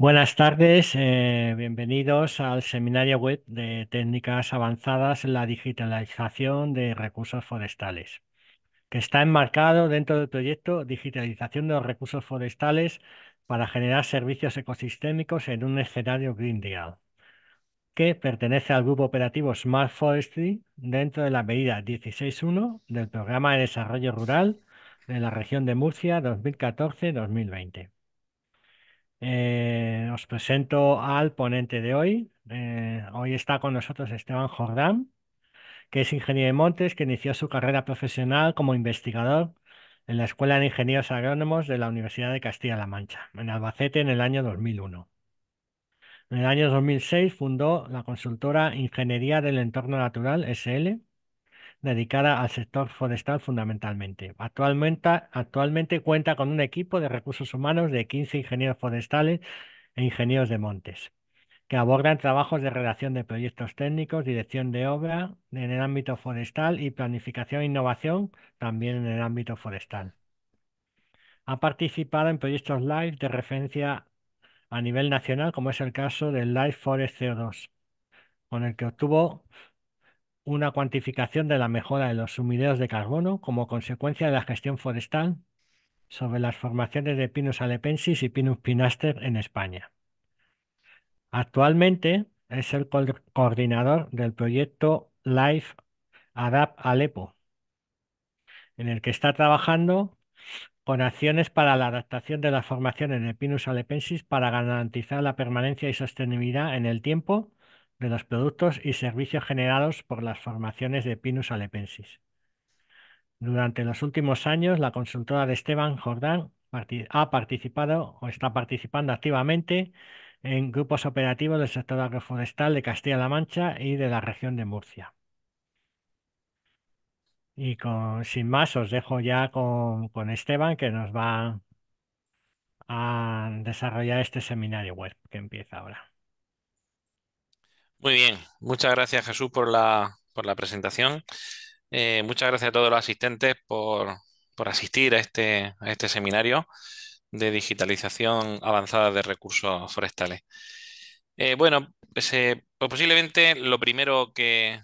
Buenas tardes, eh, bienvenidos al seminario web de técnicas avanzadas en la digitalización de recursos forestales, que está enmarcado dentro del proyecto Digitalización de los recursos forestales para generar servicios ecosistémicos en un escenario Green Deal, que pertenece al grupo operativo Smart Forestry dentro de la medida 16.1 del Programa de Desarrollo Rural de la región de Murcia 2014-2020. Eh, os presento al ponente de hoy. Eh, hoy está con nosotros Esteban Jordán, que es ingeniero de montes, que inició su carrera profesional como investigador en la Escuela de Ingenieros Agrónomos de la Universidad de Castilla-La Mancha, en Albacete, en el año 2001. En el año 2006 fundó la consultora Ingeniería del Entorno Natural, SL, dedicada al sector forestal fundamentalmente. Actualmente, actualmente cuenta con un equipo de recursos humanos de 15 ingenieros forestales e ingenieros de montes que abordan trabajos de redacción de proyectos técnicos, dirección de obra en el ámbito forestal y planificación e innovación también en el ámbito forestal. Ha participado en proyectos live de referencia a nivel nacional, como es el caso del Live Forest CO2, con el que obtuvo una cuantificación de la mejora de los sumideros de carbono como consecuencia de la gestión forestal sobre las formaciones de Pinus alepensis y Pinus pinaster en España. Actualmente es el coordinador del proyecto LIFE ADAP Alepo, en el que está trabajando con acciones para la adaptación de las formaciones de Pinus alepensis para garantizar la permanencia y sostenibilidad en el tiempo de los productos y servicios generados por las formaciones de Pinus alepensis. Durante los últimos años, la consultora de Esteban Jordán ha participado o está participando activamente en grupos operativos del sector agroforestal de Castilla-La Mancha y de la región de Murcia. Y con, sin más, os dejo ya con, con Esteban, que nos va a desarrollar este seminario web que empieza ahora. Muy bien, muchas gracias Jesús por la, por la presentación. Eh, muchas gracias a todos los asistentes por, por asistir a este, este seminario de digitalización avanzada de recursos forestales. Eh, bueno, pues, eh, pues posiblemente lo primero que,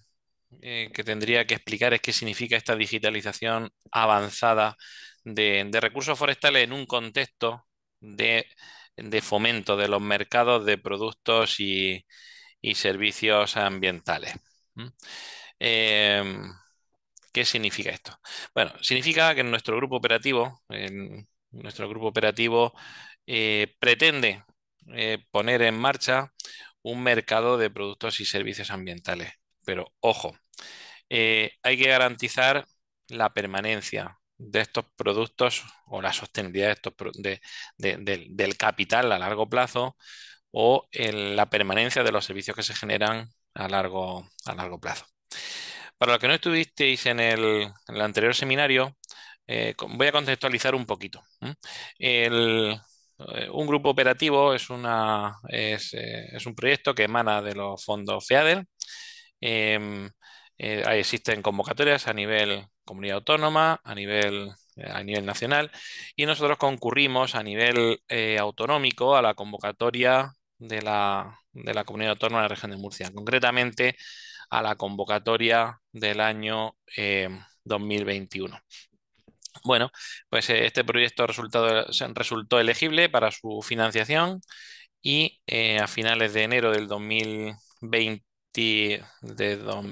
tendría que explicar es qué significa esta digitalización avanzada de, recursos forestales en un contexto de, de, fomento de los mercados de productos y, y servicios ambientales. ¿Mm? Eh, ¿Qué significa esto? Bueno, significa que nuestro grupo operativo, nuestro grupo operativo eh, pretende eh, poner en marcha un mercado de productos y servicios ambientales. Pero ojo, hay que garantizar la permanencia de estos productos o la sostenibilidad de estos, del capital a largo plazo o en la permanencia de los servicios que se generan a largo, a largo plazo. Para los que no estuvisteis en el, anterior seminario, eh, voy a contextualizar un poquito. Eh, un grupo operativo es, una, eh, es, un proyecto que emana de los fondos FEADER. Em, existen convocatorias a nivel comunidad autónoma, a nivel, a nivel nacional, y nosotros concurrimos a nivel autonómico a la convocatoria de la, de la comunidad autónoma de la región de Murcia, concretamente a la convocatoria del año 2021. Eh, bueno, pues eh, este proyecto resultado, resultó elegible para su financiación y eh, a finales de enero del de,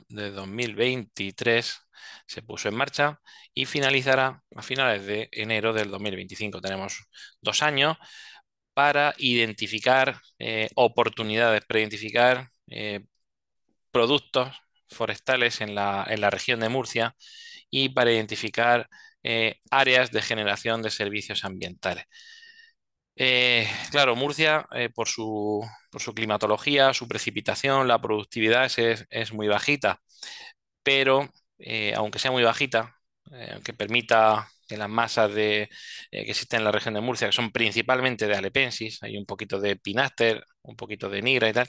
de 2023 se puso en marcha y finalizará a finales de enero del 2025. Tenemos dos años para identificar eh, oportunidades, para identificar eh, productos forestales en la, región de Murcia y para identificar eh, áreas de generación de servicios ambientales. claro, Murcia, por su, climatología, su precipitación, la productividad es, es muy bajita, pero aunque sea muy bajita, aunque permita las masas de, eh, que existen en la región de Murcia, que son principalmente de Alepensis, hay un poquito de Pinaster, un poquito de Nigra y tal,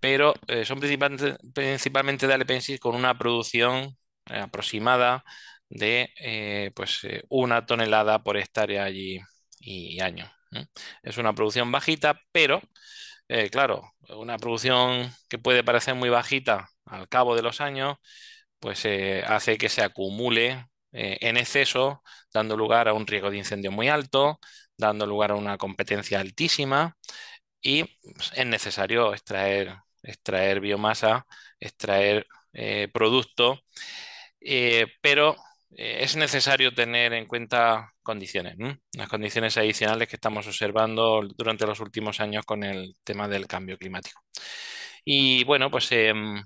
pero eh, son principalmente, principalmente de Alepensis con una producción eh, aproximada de pues, una tonelada por hectárea allí y año. Es una producción bajita, pero claro, una producción que puede parecer muy bajita al cabo de los años, pues hace que se acumule eh, en exceso, dando lugar a un riesgo de incendio muy alto, dando lugar a una competencia altísima y pues, es necesario extraer, extraer biomasa, extraer eh, producto, eh, pero es necesario tener en cuenta condiciones, las condiciones adicionales que estamos observando durante los últimos años con el tema del cambio climático. Y bueno, pues em,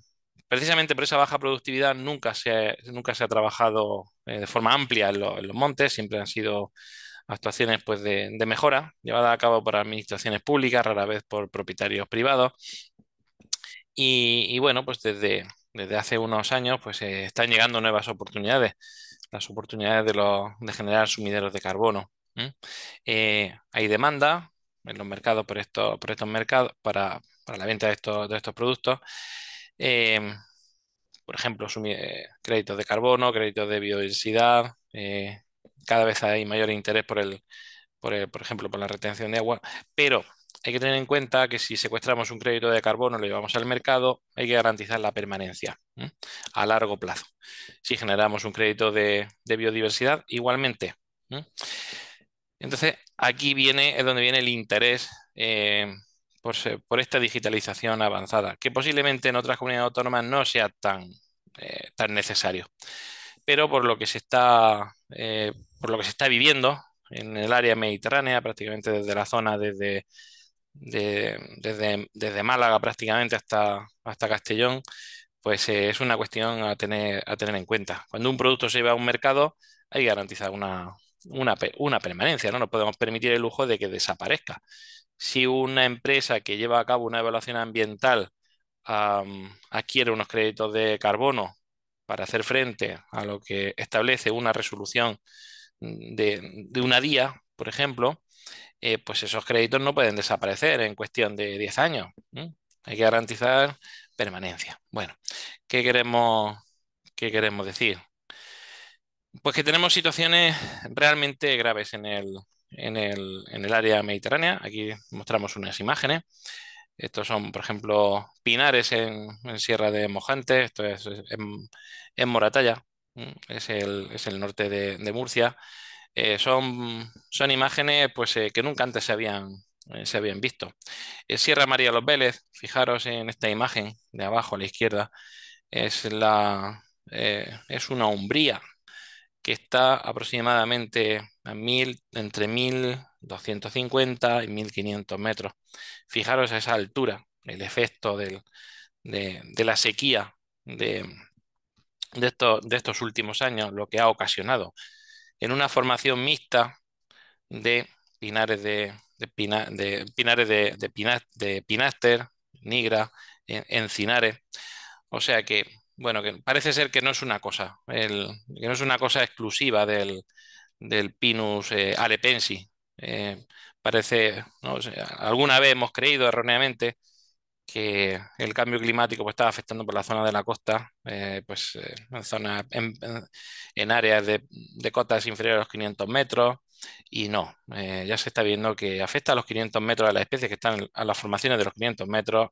precisamente por esa baja productividad nunca se, nunca se ha trabajado eh, de forma amplia en, los montes, siempre han sido actuaciones pues, de, mejora llevadas a cabo por administraciones públicas, rara vez por propietarios privados. Y, bueno, pues desde, desde hace unos años pues, eh, están llegando nuevas oportunidades, las oportunidades de, generar sumideros de carbono. Eh, hay demanda en los mercados por, esto, por estos mercados para, para la venta de estos, de estos productos Em, por ejemplo, eh, créditos de carbono, créditos de biodiversidad. Eh, cada vez hay mayor interés por el, por por ejemplo, por la retención de agua. Pero hay que tener en cuenta que si secuestramos un crédito de carbono lo llevamos al mercado, hay que garantizar la permanencia a largo plazo. Si generamos un crédito de, biodiversidad, igualmente. Entonces, aquí viene, es donde viene el interés em, por, esta digitalización avanzada, que posiblemente en otras comunidades autónomas no sea tan, eh, tan necesario. Pero por lo que se está, eh, por lo que se está viviendo en el área mediterránea, prácticamente desde la zona, desde, desde, Málaga prácticamente hasta, hasta Castellón, pues eh, es una cuestión a tener, a tener en cuenta. Cuando un producto se lleva a un mercado, hay que garantizar una, una, una permanencia, ¿no? No podemos permitir el lujo de que desaparezca si una empresa que lleva a cabo una evaluación ambiental adquiere unos créditos de carbono para hacer frente a lo que establece una resolución de, una día, por ejemplo, eh, pues esos créditos no pueden desaparecer en cuestión de 10 años. Hay que garantizar permanencia. Bueno, ¿qué queremos, qué queremos decir? Pues que tenemos situaciones realmente graves en el, en el, área mediterránea. Aquí mostramos unas imágenes. Estos son, por ejemplo, pinares en, Sierra de Mojante, esto es en, Moratalla, es el, norte de, Murcia. Eh, son, imágenes pues, eh, que nunca antes se habían, eh, habían visto. Sierra María Los Vélez, fijaros en esta imagen de abajo a la izquierda, es, la, es una umbría que está aproximadamente entre 1250 y 1500 metros. Fijaros a esa altura, el efecto de, la sequía de, estos, últimos años, lo que ha ocasionado en una formación mixta de pinares de, de, de, nigra, encinares. O sea que bueno, parece ser que no es una cosa, que no es una cosa exclusiva del, Pinus eh, alepensi. Eh, parece, alguna vez hemos creído erróneamente que el cambio climático pues, estaba afectando por la zona de la costa, eh, pues en, zona, en, áreas de, de, cotas inferiores a los 500 metros, y no, ya se está viendo que afecta a los 500 metros de las especies que están a las formaciones de los 500 metros,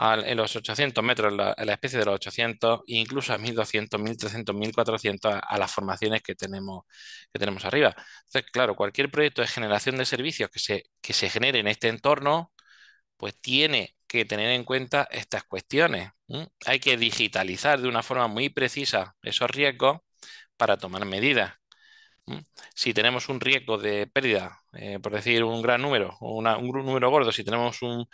en los 800 metros, la, especie de los 800, e incluso a 1200, 1300, 1400, a, las formaciones que tenemos, que tenemos arriba. Entonces, claro, cualquier proyecto de generación de servicios que se, que se genere en este entorno, pues tiene que tener en cuenta estas cuestiones. Hay que digitalizar de una forma muy precisa esos riesgos para tomar medidas. Mm. Si tenemos un riesgo de pérdida, eh, por decir un gran número, una, un número gordo, si tenemos un,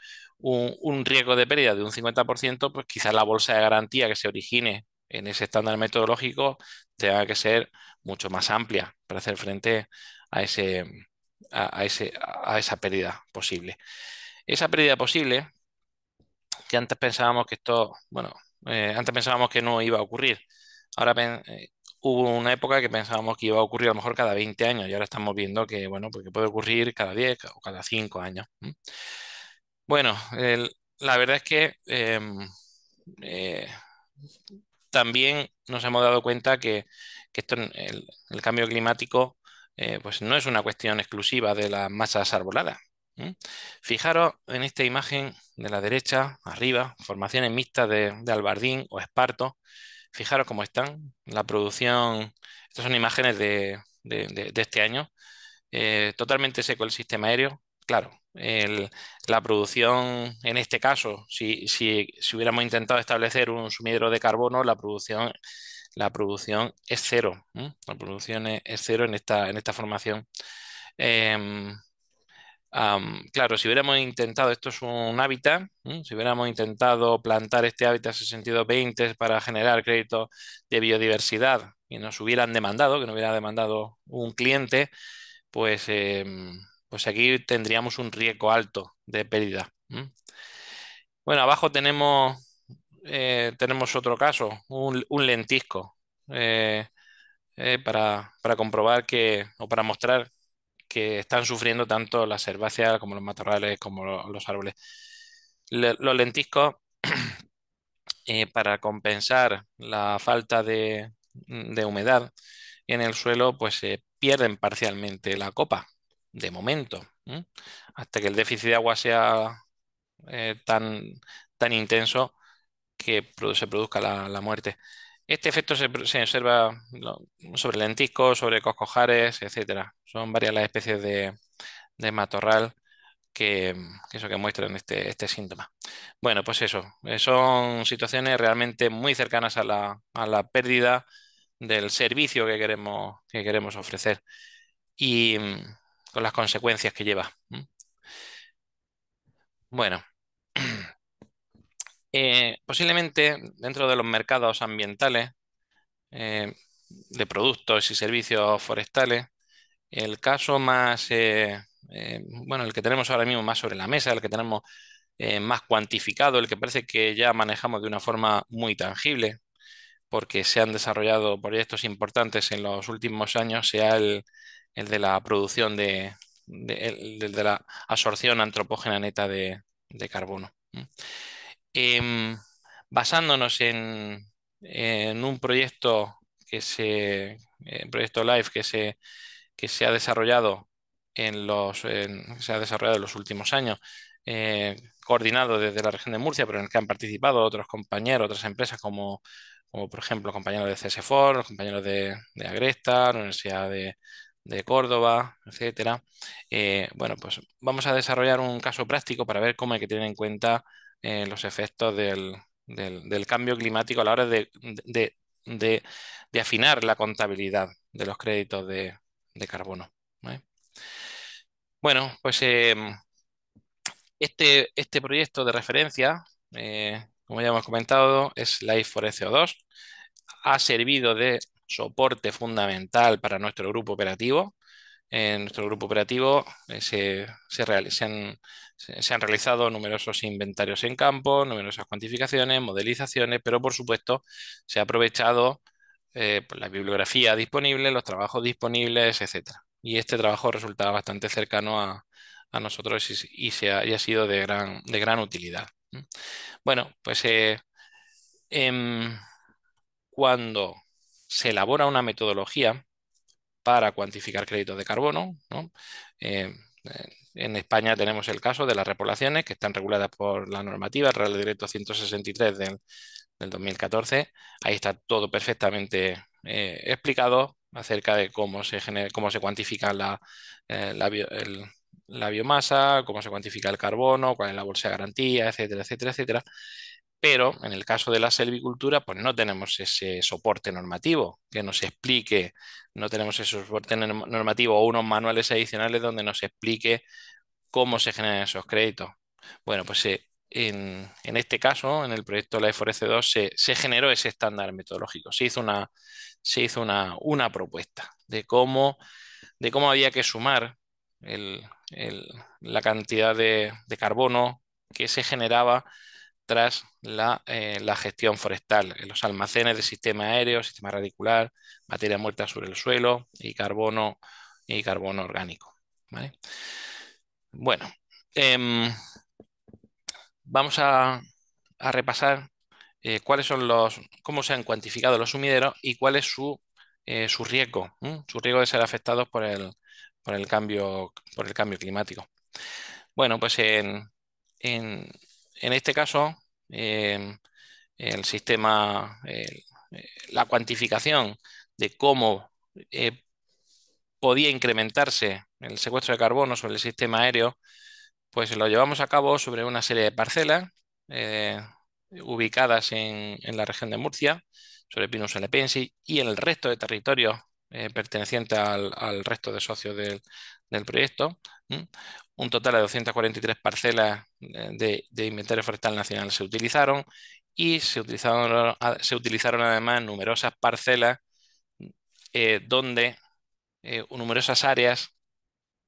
riesgo de pérdida de un 50%, pues quizás la bolsa de garantía que se origine en ese estándar metodológico tenga que ser mucho más amplia para hacer frente a, ese, ese, a esa pérdida posible. Esa pérdida posible, que antes pensábamos que esto, bueno, eh, antes pensábamos que no iba a ocurrir, ahora eh, hubo una época que pensábamos que iba a ocurrir a lo mejor cada 20 años y ahora estamos viendo que, bueno, porque pues puede ocurrir cada 10 o cada 5 años. Bueno, la verdad es que em, eh, también nos hemos dado cuenta que, esto, el, cambio climático eh, pues no es una cuestión exclusiva de las masas arboladas. Fijaros en esta imagen de la derecha, arriba, formaciones mixtas de albardín o esparto, Fijaros cómo están. La producción, estas son imágenes de, este año. Eh, totalmente seco el sistema aéreo. Claro, la producción, en este caso, si, si, hubiéramos intentado establecer un sumidero de carbono, la producción, la producción es cero. La producción es, cero en esta, en esta formación. Em, claro, si hubiéramos intentado, esto es un hábitat, si hubiéramos intentado plantar este hábitat 6220 para generar crédito de biodiversidad y nos hubieran demandado, que nos hubiera demandado un cliente, pues, em, pues aquí tendríamos un riesgo alto de pérdida. Bueno, abajo tenemos, eh, tenemos otro caso, un, un lentisco, eh, eh, para, para comprobar que, o para mostrar que están sufriendo tanto las herbáceas como los matorrales, como los árboles. los lentiscos, eh, para compensar la falta de, humedad en el suelo, pues se pierden parcialmente la copa, de momento, hasta que el déficit de agua sea eh, tan, intenso que se produzca la muerte. Este efecto se, observa sobre lentiscos, sobre coscojares, etcétera. Son varias las especies de, matorral que, muestran este, este, síntoma. Bueno, pues eso, eh, son situaciones realmente muy cercanas a la, pérdida del servicio que queremos, que queremos ofrecer y mm, con las consecuencias que lleva. Bueno, eh, posiblemente dentro de los mercados ambientales eh, de productos y servicios forestales, el caso más, eh, bueno, el que tenemos ahora mismo más sobre la mesa, el que tenemos más cuantificado, el que parece que ya manejamos de una forma muy tangible, porque se han desarrollado proyectos importantes en los últimos años, sea el, de la producción de, la absorción antropógena neta de carbono. Em, basándonos en, un proyecto que se, proyecto live que se, que se ha desarrollado en los, se ha desarrollado en los últimos años, eh, coordinado desde la región de Murcia, pero en el que han participado otros compañeros, otras empresas como, como por ejemplo compañeros de CSFOR, los compañeros de, Agresta, la Universidad de, Córdoba, etcétera. Eh, bueno, pues vamos a desarrollar un caso práctico para ver cómo hay que tener en cuenta eh, los efectos del, cambio climático a la hora de, afinar la contabilidad de los créditos de, carbono. Bueno, pues eh, este, este, proyecto de referencia, eh, como ya hemos comentado, es Life for CO2. Ha servido de soporte fundamental para nuestro grupo operativo en nuestro grupo operativo eh, se, se, han, realizado numerosos inventarios en campo, numerosas cuantificaciones, modelizaciones, pero por supuesto se ha aprovechado eh, pues, la bibliografía disponible, los trabajos disponibles, etc. Y este trabajo resultaba bastante cercano a, nosotros y, se ha, sido de gran, de gran utilidad. Bueno, pues eh, em, cuando se elabora una metodología, para cuantificar créditos de carbono. Eh, eh, en España tenemos el caso de las repoblaciones que están reguladas por la normativa, el Real Decreto 163 del, 2014. Ahí está todo perfectamente eh, explicado acerca de cómo se, cómo se cuantifica la biomasa, cómo se cuantifica el carbono, cuál es la bolsa de garantía, etcétera, etcétera, etcétera pero en el caso de la selvicultura, pues no tenemos ese soporte normativo que nos explique, no tenemos ese soporte normativo o unos manuales adicionales donde nos explique cómo se generan esos créditos. Bueno, pues eh, en, este caso, en el proyecto de la c 2, se, generó ese estándar metodológico, se hizo una, se hizo una, propuesta de cómo, de cómo había que sumar la cantidad de carbono que se generaba tras eh, la, gestión forestal, en los almacenes de sistema aéreo, sistema radicular, materia muerta sobre el suelo y carbono, y carbono orgánico. Bueno, em, vamos a, repasar eh, cuáles son los, cómo se han cuantificado los sumideros y cuál es su, eh, riesgo, su riesgo de ser afectados por el, cambio, por el cambio climático. Bueno, pues en en este caso, el sistema, la cuantificación de cómo eh, podía incrementarse el secuestro de carbono sobre el sistema aéreo, pues lo llevamos a cabo sobre una serie de parcelas eh, ubicadas en, la región de Murcia, sobre Pinus Lepensi, y en el resto de territorios eh, perteneciente al, resto de socios del, proyecto, un total de 243 parcelas eh, de, inventario forestal nacional se utilizaron y se utilizaron, además numerosas parcelas eh, donde, numerosas áreas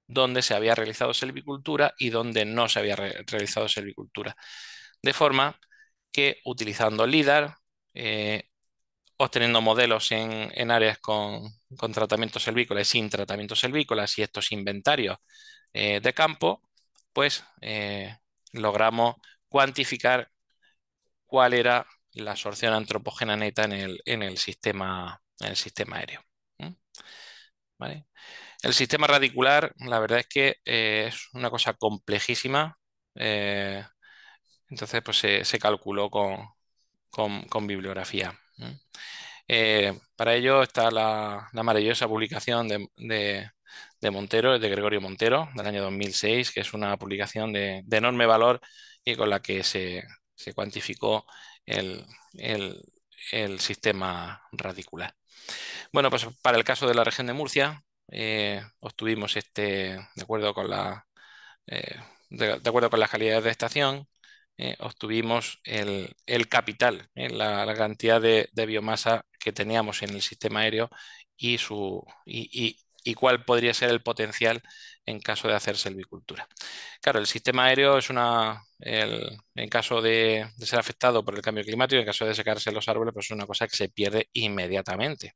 donde se había realizado silvicultura y donde no se había realizado silvicultura. De forma que utilizando LIDAR, obteniendo modelos en, áreas con, tratamientos selvícolas y sin tratamientos selvícolas y estos inventarios eh, de campo, pues eh, logramos cuantificar cuál era la absorción antropógena neta en el, en el, sistema, el sistema aéreo. El sistema radicular, la verdad es que eh, es una cosa complejísima. entonces, pues se, calculó con bibliografía. Eh, para ello está la, maravillosa publicación de, Montero, de Gregorio Montero, del año 2006, que es una publicación de, enorme valor y con la que se, cuantificó el, sistema radicular. Bueno, pues para el caso de la región de Murcia, eh, obtuvimos este, de acuerdo con la... Eh, de, de, acuerdo con las calidades de estación, eh, obtuvimos el, el capital, eh, la, cantidad de, biomasa que teníamos en el sistema aéreo y, su, y, cuál podría ser el potencial en caso de hacer silvicultura. Claro, el sistema aéreo es una, el, en caso de, ser afectado por el cambio climático, en caso de secarse los árboles, pues es una cosa que se pierde inmediatamente.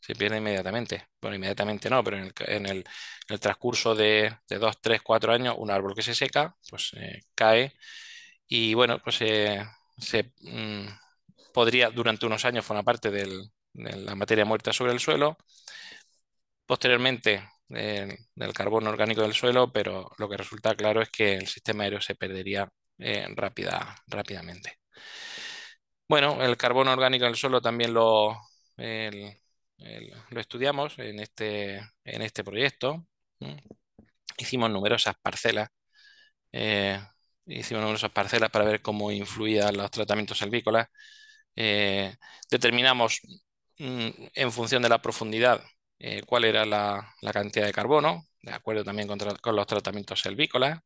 Se pierde inmediatamente. Bueno, inmediatamente no, pero en el, en el, el transcurso de, de, dos, tres, cuatro años, un árbol que se seca, pues eh, cae y bueno, pues eh, se mm, podría, durante unos años, formar parte de la materia muerta sobre el suelo. Posteriormente, eh, del carbono orgánico del suelo, pero lo que resulta claro es que el sistema aéreo se perdería eh, rápida, rápidamente. Bueno, el carbono orgánico del suelo también lo, lo estudiamos en este, en este proyecto. Hicimos numerosas parcelas hicimos numerosas parcelas para ver cómo influían los tratamientos silvícolas. Eh, determinamos mm, en función de la profundidad eh, cuál era la, cantidad de carbono, de acuerdo también con, los tratamientos silvícolas.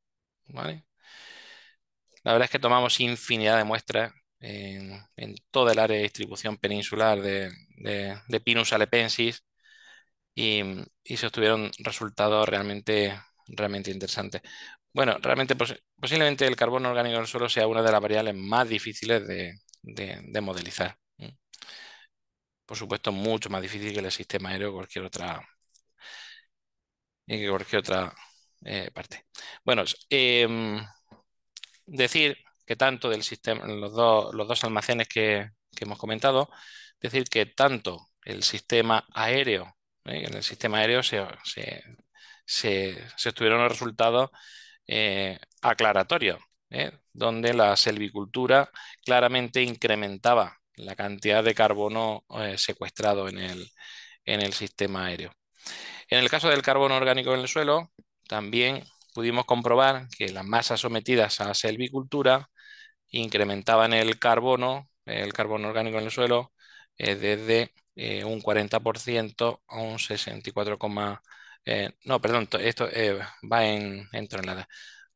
La verdad es que tomamos infinidad de muestras en, todo el área de distribución peninsular de, Pinus alepensis y, se obtuvieron resultados realmente, realmente interesantes. Bueno, realmente posiblemente el carbono orgánico del suelo sea una de las variables más difíciles de, modelizar. Por supuesto, mucho más difícil que el sistema aéreo o cualquier otra, y eh, cualquier otra eh, parte. Bueno, em, decir que tanto del sistema, los dos, los dos almacenes que, hemos comentado, decir que tanto el sistema aéreo, ¿eh? en el sistema aéreo se, se, se obtuvieron los resultados eh, aclaratorio, ¿eh? donde la selvicultura claramente incrementaba la cantidad de carbono eh, secuestrado en el, sistema aéreo. En el caso del carbono orgánico en el suelo, también pudimos comprobar que las masas sometidas a selvicultura incrementaban el carbono, el carbono orgánico en el suelo, desde un 40% a un 64, eh, no, perdón, esto eh, va en, toneladas,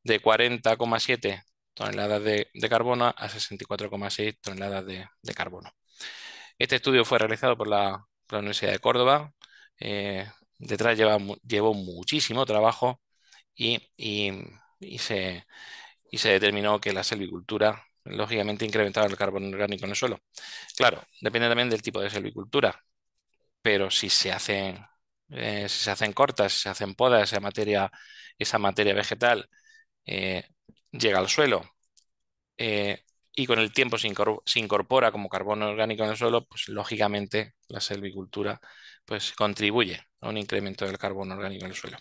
de 40,7 toneladas de, carbono a 64,6 toneladas de, carbono. Este estudio fue realizado por la, Universidad de Córdoba, eh, detrás lleva, llevó muchísimo trabajo y, se, y se determinó que la selvicultura lógicamente incrementaba el carbono orgánico en el suelo. Claro, depende también del tipo de selvicultura, pero si se hacen eh, si se hacen cortas, si se hacen podas, esa materia, esa materia vegetal eh, llega al suelo eh, y con el tiempo se, incorpora, como carbono orgánico en el suelo, pues lógicamente la silvicultura pues, contribuye a un incremento del carbono orgánico en el suelo.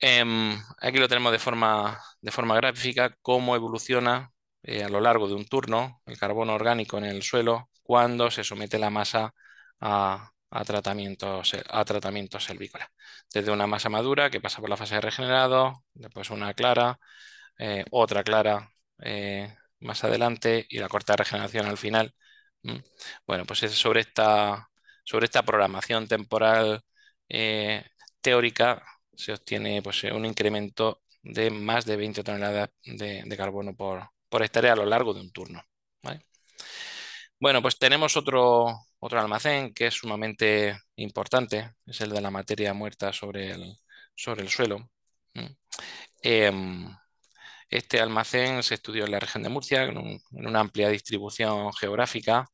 Em, aquí lo tenemos de forma, de forma gráfica, cómo evoluciona a lo largo de un turno el carbono orgánico en el suelo cuando se somete la masa a, a tratamientos, a tratamientos Desde una masa madura que pasa por la fase de regenerado, después una clara, eh, otra clara eh, más adelante y la corta regeneración al final. Bueno, pues es sobre esta, sobre esta programación temporal eh, teórica se obtiene pues, un incremento de más de 20 toneladas de, carbono por, por hectárea a lo largo de un turno. Bueno, pues tenemos otro, otro almacén que es sumamente importante es el de la materia muerta sobre el, sobre el suelo. Em, este almacén se estudió en la región de Murcia, en, una amplia distribución geográfica,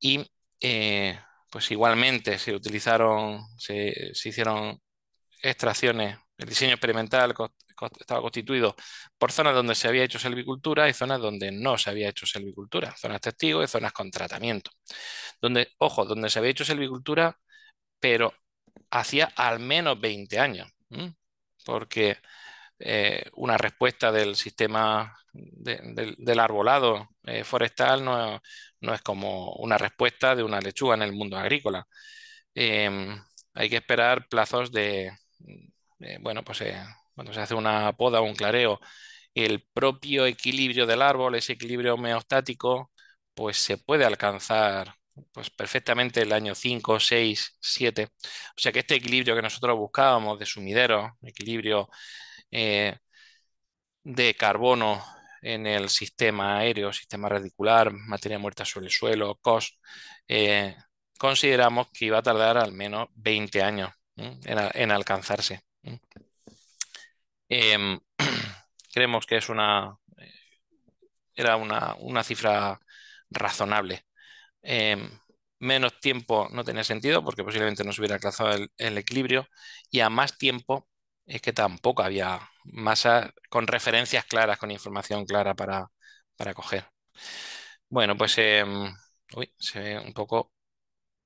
y eh, pues igualmente se utilizaron, se, se, hicieron extracciones. El diseño experimental estaba constituido por zonas donde se había hecho selvicultura y zonas donde no se había hecho selvicultura, zonas testigos y zonas con tratamiento. Donde, ojo, donde se había hecho selvicultura, pero hacía al menos 20 años, porque eh, una respuesta del sistema del arbolado eh, forestal no, es como una respuesta de una lechuga en el mundo agrícola. Em, hay que esperar plazos de, eh, bueno, pues cuando se hace una poda o un clareo, el propio equilibrio del árbol, ese equilibrio homeostático, pues se puede alcanzar pues perfectamente el año 5, 6, 7. O sea que este equilibrio que nosotros buscábamos de sumidero, equilibrio eh, de carbono en el sistema aéreo, sistema radicular, materia muerta sobre el suelo, COS, eh, consideramos que iba a tardar al menos 20 años en alcanzarse. Em, creemos que es una eh, era una, cifra razonable. Em, menos tiempo no tenía sentido porque posiblemente no se hubiera alcanzado el, equilibrio y a más tiempo es que tampoco había masa con referencias claras, con información clara para, coger. Bueno, pues em, se ve un poco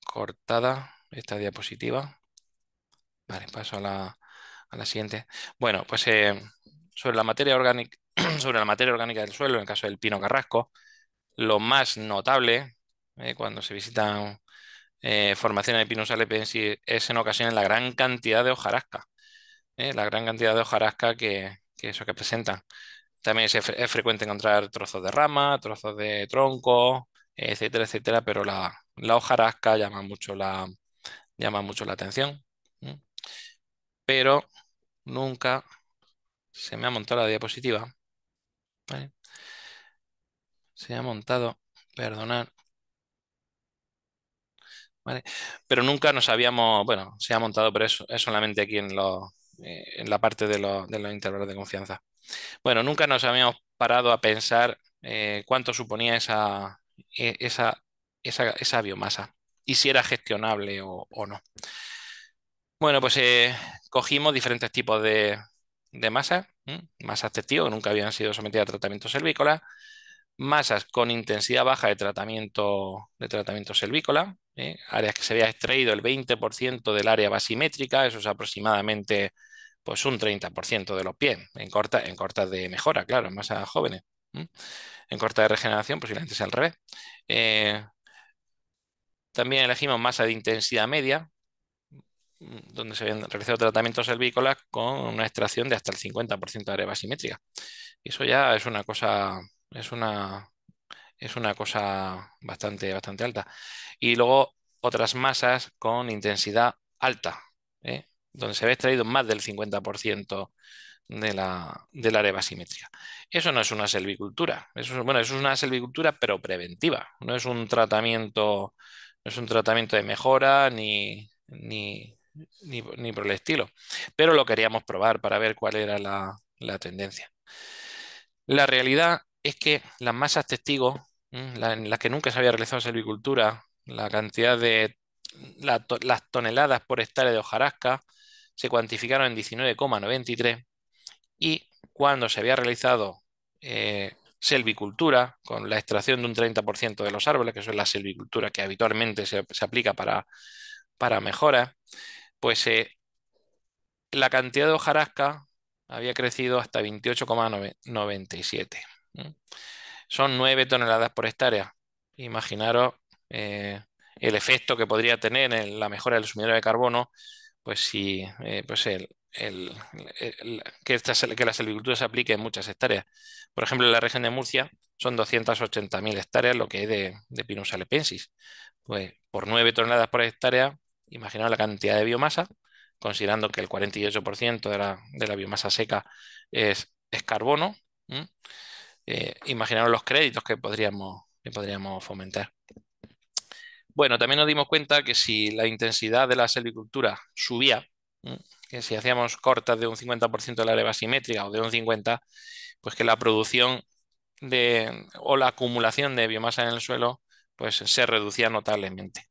cortada esta diapositiva. Vale, paso a la, a la siguiente. Bueno, pues eh, sobre, la materia orgánica, sobre la materia orgánica del suelo, en el caso del pino carrasco, lo más notable eh, cuando se visitan eh, formaciones de Pinus alepensis es en ocasiones la gran cantidad de hojarasca, la gran cantidad de hojarasca que, eso que presentan. También es, frecuente encontrar trozos de rama, trozos de tronco, etcétera, etcétera, pero la, hojarasca llama mucho la, llama mucho la atención. Pero nunca se me ha montado la diapositiva. Se ha montado, perdonar. Pero nunca nos habíamos, bueno, se ha montado, pero eso es solamente aquí en, eh, la parte de, los intervalos de confianza. Bueno, nunca nos habíamos parado a pensar eh, cuánto suponía e, esa, esa, biomasa y si era gestionable o no. Bueno, pues eh, cogimos diferentes tipos de, masas, masas testigo que nunca habían sido sometidas a tratamiento selvícola, masas con intensidad baja de tratamiento, de tratamiento selvícola, áreas que se había extraído el 20% del área basimétrica, eso es aproximadamente pues un 30% de los pies, en cortas en corta de mejora, claro, en masas jóvenes. En corta de regeneración posiblemente sea al revés. Eh, también elegimos masa de intensidad media, donde se habían realizado tratamientos selvícolas con una extracción de hasta el 50% de areva simétrica. Eso ya es una cosa, es una, es una cosa bastante, bastante alta. Y luego otras masas con intensidad alta, ¿eh? donde se ha extraído más del 50% de la, areva simétrica. Eso no es una selvicultura. Eso, bueno, eso es una selvicultura, pero preventiva. No es un tratamiento, no es un tratamiento de mejora ni, ni, ni, por el estilo. Pero lo queríamos probar para ver cuál era la, tendencia. La realidad es que las masas testigos, en las que nunca se había realizado silvicultura, la cantidad de las toneladas por hectárea de hojarasca se cuantificaron en 19,93 y cuando se había realizado eh, selvicultura, con la extracción de un 30% de los árboles, que eso es la selvicultura que habitualmente se, aplica para, para mejoras, pues eh, la cantidad de hojarasca había crecido hasta 28,97. Son 9 toneladas por hectárea. Imaginaros eh, el efecto que podría tener en la mejora del sumidero de carbono, pues si eh, pues el, que, la silvicultura se aplique en muchas hectáreas. Por ejemplo, en la región de Murcia son 280.000 hectáreas lo que es de, de Pinus alepensis. Pues por 9 toneladas por hectárea, imaginaos la cantidad de biomasa, considerando que el 48% de la, de la, biomasa seca es, carbono, eh, los créditos que podríamos, fomentar. Bueno, también nos dimos cuenta que si la intensidad de la silvicultura subía, que si hacíamos cortas de un 50% de la leva simétrica o de un 50%, pues que la producción o la acumulación de biomasa en el suelo pues se reducía notablemente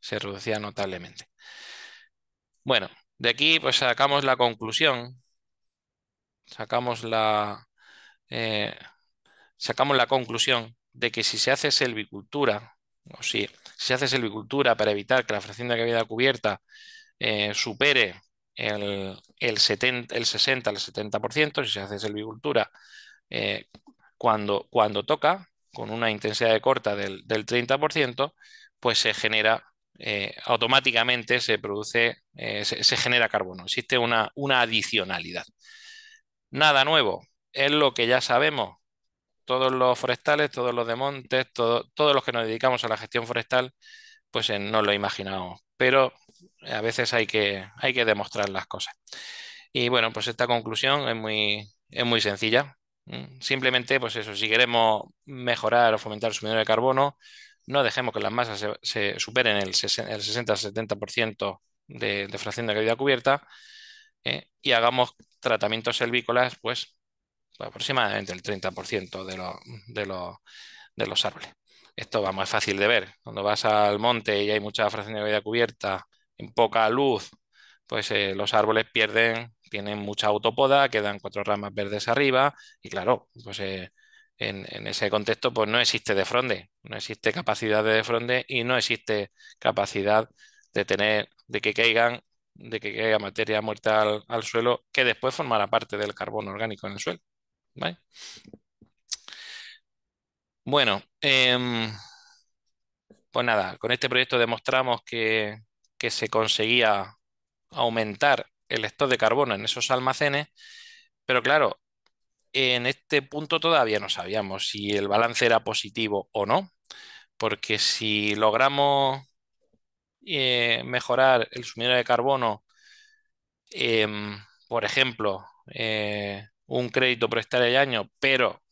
se reducía notablemente. Bueno, de aquí pues sacamos la conclusión, sacamos la, eh, sacamos la conclusión de que si se hace selvicultura, o si, se hace selvicultura para evitar que la fracción de cavidad cubierta eh, supere el, 70, el 60 al 70%, si se hace selvicultura eh, cuando, cuando toca, con una intensidad de corta del, del 30%, pues se genera eh, automáticamente se produce, eh, se, genera carbono. Existe una, una adicionalidad. Nada nuevo, es lo que ya sabemos. Todos los forestales, todos los de montes, todos los que nos dedicamos a la gestión forestal, pues eh, no lo imaginamos. Pero a veces hay que, hay que demostrar las cosas. Y bueno, pues esta conclusión es muy, es muy sencilla. Mm, simplemente, pues eso, si queremos mejorar o fomentar el suministro de carbono, no dejemos que las masas se, superen el, 60-70% de, fracción de cavidad cubierta eh, y hagamos tratamientos selvícolas, pues aproximadamente el 30% de, de, los árboles. Esto va más fácil de ver. Cuando vas al monte y hay mucha fracción de cavidad cubierta, en poca luz, pues eh, los árboles pierden, tienen mucha autopoda, quedan cuatro ramas verdes arriba y claro, pues eh, en, ese contexto, pues no existe defronde, no existe capacidad de defronde y no existe capacidad de tener, de que caigan, de que caiga materia muerta al, suelo, que después formará parte del carbono orgánico en el suelo. Bueno, em, pues nada, con este proyecto demostramos que, que se conseguía aumentar el stock de carbono en esos almacenes, pero claro, en este punto todavía no sabíamos si el balance era positivo o no, porque si logramos eh, mejorar el suministro de carbono, em, por ejemplo, eh, un crédito por estar el año, pero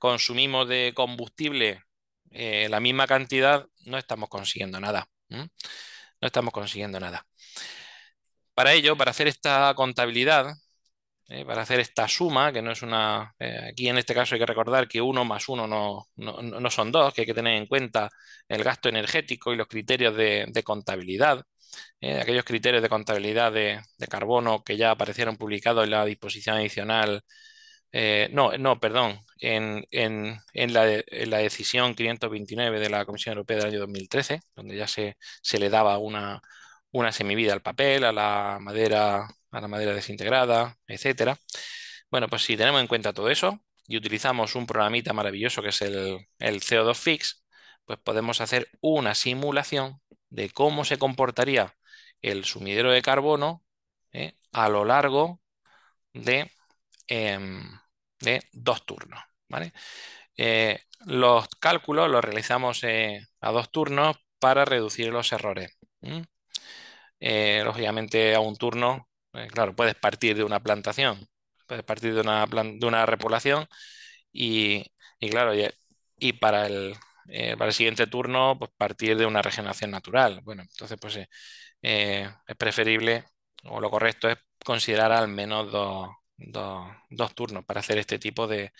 consumimos de combustible eh, la misma cantidad, no estamos consiguiendo nada. No estamos consiguiendo nada. Para ello, para hacer esta contabilidad, eh, para hacer esta suma, que no es una... Eh, aquí en este caso hay que recordar que uno más uno no, son dos, que hay que tener en cuenta el gasto energético y los criterios de, contabilidad, eh, aquellos criterios de contabilidad de, carbono que ya aparecieron publicados en la disposición adicional. no, no, perdón, en, la, decisión 529 de la Comisión Europea del año 2013, donde ya se, se le daba una, una semivida al papel, a la madera a la madera desintegrada, etcétera. Bueno, pues si tenemos en cuenta todo eso y utilizamos un programita maravilloso que es el, CO2 Fix, pues podemos hacer una simulación de cómo se comportaría el sumidero de carbono ¿eh? a lo largo de, em, de dos turnos. Eh, los cálculos los realizamos eh, a dos turnos para reducir los errores. lógicamente a un turno eh, claro, puedes partir de una plantación, puedes partir de una, de una repoblación y, claro, y, para el, eh, el siguiente turno, pues partir de una regeneración natural. Bueno, entonces pues eh, es preferible o lo correcto es considerar al menos dos, turnos para hacer este tipo de,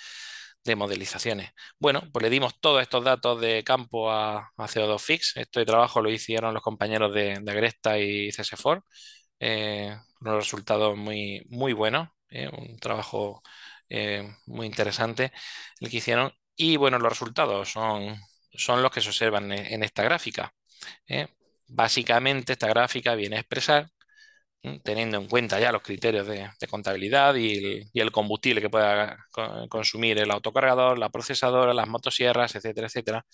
modelizaciones. Bueno, pues le dimos todos estos datos de campo a, a CO2 Fix. Este trabajo lo hicieron los compañeros de, de Agresta y CSFOR unos resultados muy, muy buenos, ¿eh? un trabajo eh, muy interesante el que hicieron. Y bueno, los resultados son, son los que se observan en, esta gráfica. ¿eh? Básicamente esta gráfica viene a expresar, teniendo en cuenta ya los criterios de, contabilidad y el, combustible que pueda consumir el autocargador, la procesadora, las motosierras, etcétera, etcétera,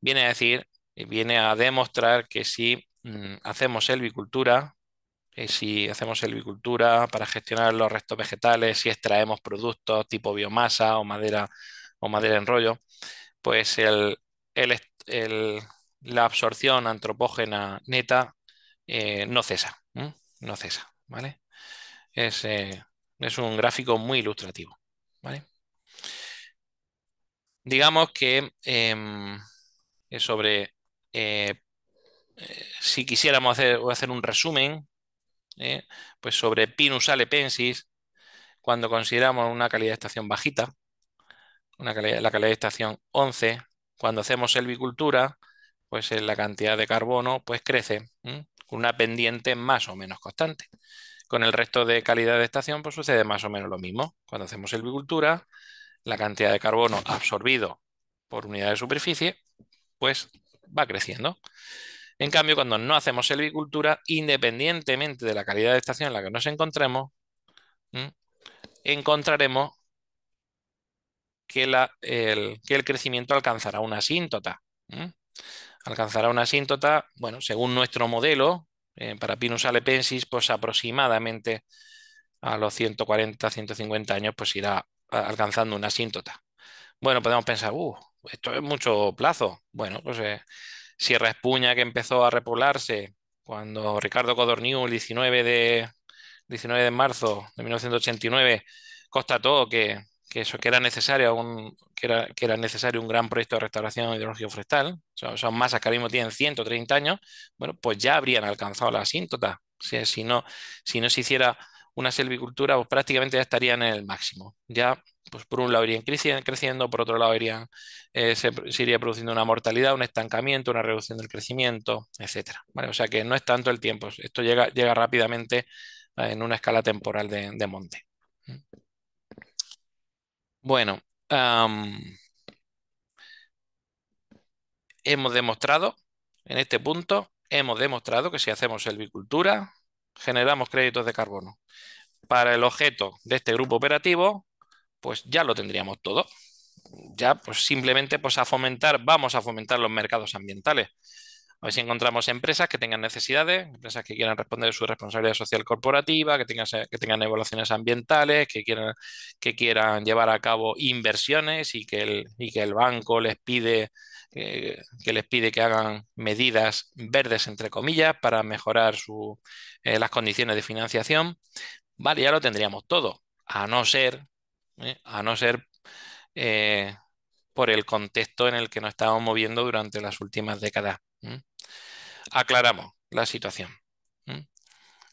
viene a decir, viene a demostrar que si mm, hacemos selvicultura, eh, si hacemos silvicultura para gestionar los restos vegetales, si extraemos productos tipo biomasa o madera o madera en rollo, pues la absorción antropógena neta eh, no cesa, no cesa, eh, Es, un gráfico muy ilustrativo, ¿vale? Digamos que em, sobre si quisiéramos hacer un resumen ¿eh? pues sobre Pinus alepensis, cuando consideramos una calidad de estación bajita, una la calidad de estación 11, cuando hacemos silvicultura pues eh, la cantidad de carbono pues crece con una pendiente más o menos constante. Con el resto de calidad de estación pues sucede más o menos lo mismo. Cuando hacemos silvicultura la cantidad de carbono absorbido por unidad de superficie pues va creciendo. En cambio, cuando no hacemos silvicultura, independientemente de la calidad de estación en la que nos encontremos, encontraremos que, el, crecimiento alcanzará una asíntota. Alcanzará una asíntota, bueno, según nuestro modelo, eh, para Pinus alepensis, pues aproximadamente a los 140, 150 años, pues irá alcanzando una asíntota. Bueno, podemos pensar, uh, esto es mucho plazo. Bueno, pues eh, Sierra Espuña que empezó a repoblarse cuando Ricardo Codorniu, el 19 de, 19 de marzo de 1989, constató que, que eso que era necesario un, que era, necesario un gran proyecto de restauración hidrológico-forestal, son, son, masas que ahora mismo tienen 130 años, bueno, pues ya habrían alcanzado la asíntota. Si, si, no, si no se hiciera una silvicultura, pues prácticamente ya estarían en el máximo. Ya pues por un lado irían creciendo, por otro lado eh, se, iría produciendo una mortalidad, un estancamiento, una reducción del crecimiento, etc. O sea que no es tanto el tiempo, esto llega, llega rápidamente eh, en una escala temporal de, monte. Bueno, hemos demostrado, en este punto, hemos demostrado que si hacemos silvicultura, generamos créditos de carbono. Para el objeto de este grupo operativo, pues ya lo tendríamos todo. Ya pues simplemente pues a fomentar, vamos a fomentar los mercados ambientales. A ver si encontramos empresas que tengan necesidades, empresas que quieran responder su responsabilidad social corporativa, que tengan, que tengan evaluaciones ambientales, que quieran, que quieran llevar a cabo inversiones y que el, que el banco les pide eh, que les pide que hagan medidas verdes, entre comillas, para mejorar eh, las condiciones de financiación. Vale, ya lo tendríamos todo, a no ser ¿eh? a no ser eh, por el contexto en el que nos estamos moviendo durante las últimas décadas. Aclaramos la situación.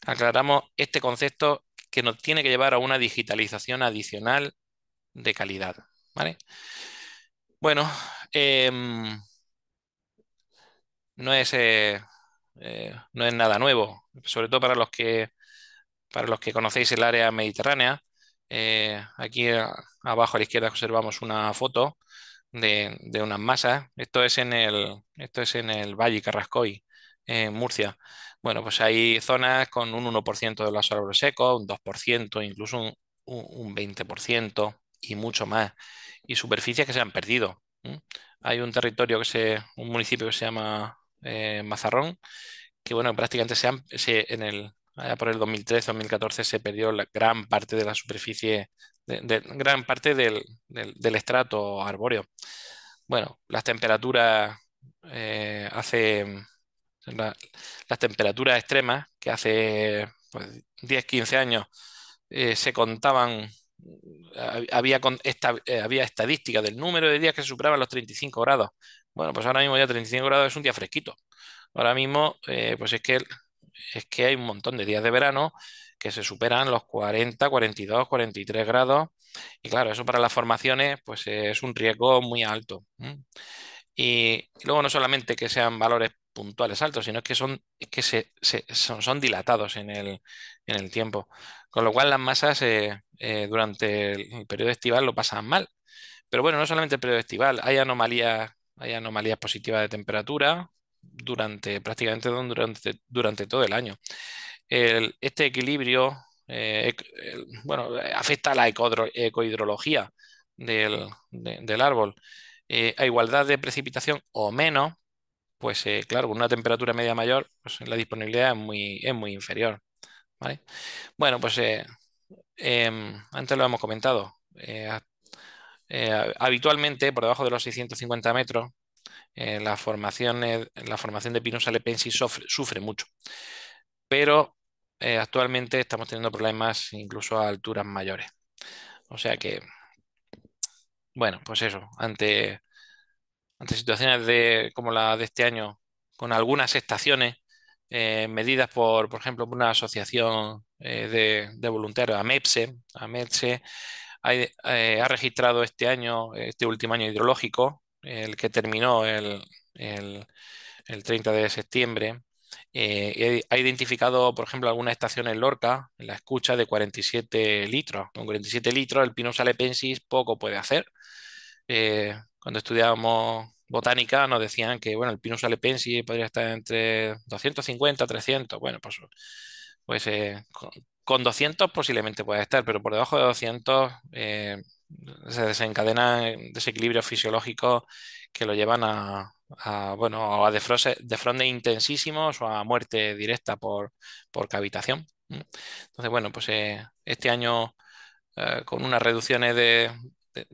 Aclaramos este concepto que nos tiene que llevar a una digitalización adicional de calidad. Bueno, em, no es, eh, no es nada nuevo, sobre todo para los que para los que conocéis el área mediterránea, eh, aquí eh, abajo a la izquierda observamos una foto de, unas masas. Esto es en el, esto es en el Valle Carrascoy, en Murcia. Bueno, pues hay zonas con un 1% de los árboles secos, un 2%, incluso un, un 20% y mucho más. Y superficies que se han perdido. Hay un territorio que se, un municipio que se llama eh, Mazarrón, que bueno, prácticamente se, han, en el allá por el 2013-2014 se perdió la gran parte de la superficie, de, gran parte del, estrato arbóreo. Bueno, las temperaturas eh, hace las temperaturas extremas que hace 10-15 pues, años eh, se contaban había, estadísticas eh, había del número de días que superaban los 35 grados. Bueno, pues ahora mismo ya 35 grados es un día fresquito. Ahora mismo, pues es que es que hay un montón de días de verano que se superan los 40, 42, 43 grados. Y claro, eso para las formaciones pues es un riesgo muy alto. Y, luego no solamente que sean valores puntuales altos, sino que son, que son, dilatados en el, tiempo. Con lo cual las masas eh, eh, durante el periodo estival lo pasan mal. Pero bueno, no solamente el periodo estival, hay anomalías, hay anomalías positivas de temperatura, durante prácticamente durante, durante todo el año. este equilibrio eh, bueno, afecta a la ecohidrología del, del árbol. Eh, a igualdad de precipitación o menos, pues eh, claro, con una temperatura media mayor, pues, la disponibilidad es muy, es muy inferior. Bueno, pues em, antes lo hemos comentado. habitualmente, por debajo de los 650 metros, eh, la, formación, eh, la formación de pinus alepensis sufre, mucho. Pero eh, actualmente estamos teniendo problemas incluso a alturas mayores. O sea que, bueno, pues eso, ante, ante situaciones de, como la de este año, con algunas estaciones, medidas por, por ejemplo, una asociación de, de, voluntarios, AMEPSE, ha registrado este año, este último año hidrológico, el que terminó el, 30 de septiembre, eh, ha identificado, por ejemplo, alguna estación en Lorca, en la escucha de 47 litros. Con 47 litros, el Pinus alepensis poco puede hacer. Eh, cuando estudiábamos botánica, nos decían que bueno, el Pinus alepensis podría estar entre 250, 300. Bueno, pues, pues eh, con, con, 200 posiblemente puede estar, pero por debajo de 200 se desencadenan desequilibrios fisiológicos que lo llevan a, bueno, a de intensísimos o a muerte directa por, por cavitación. Entonces, bueno, pues eh, este año eh, con unas reducciones de,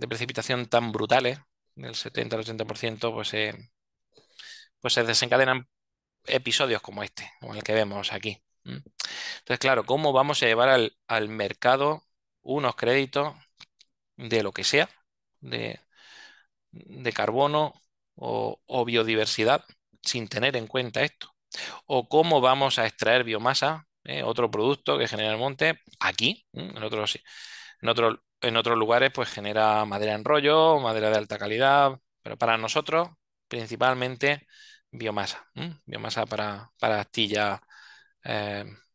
precipitación tan brutales, del 70 al 80%, pues, eh, pues se desencadenan episodios como este, como el que vemos aquí. Entonces, claro, ¿cómo vamos a llevar al, al mercado unos créditos de lo que sea, de, carbono o, biodiversidad, sin tener en cuenta esto. O cómo vamos a extraer biomasa ¿eh? otro producto que genera el monte aquí, ¿eh? en otros, en, otros lugares pues genera madera en rollo, madera de alta calidad, pero para nosotros principalmente biomasa, ¿eh? biomasa para, para astilla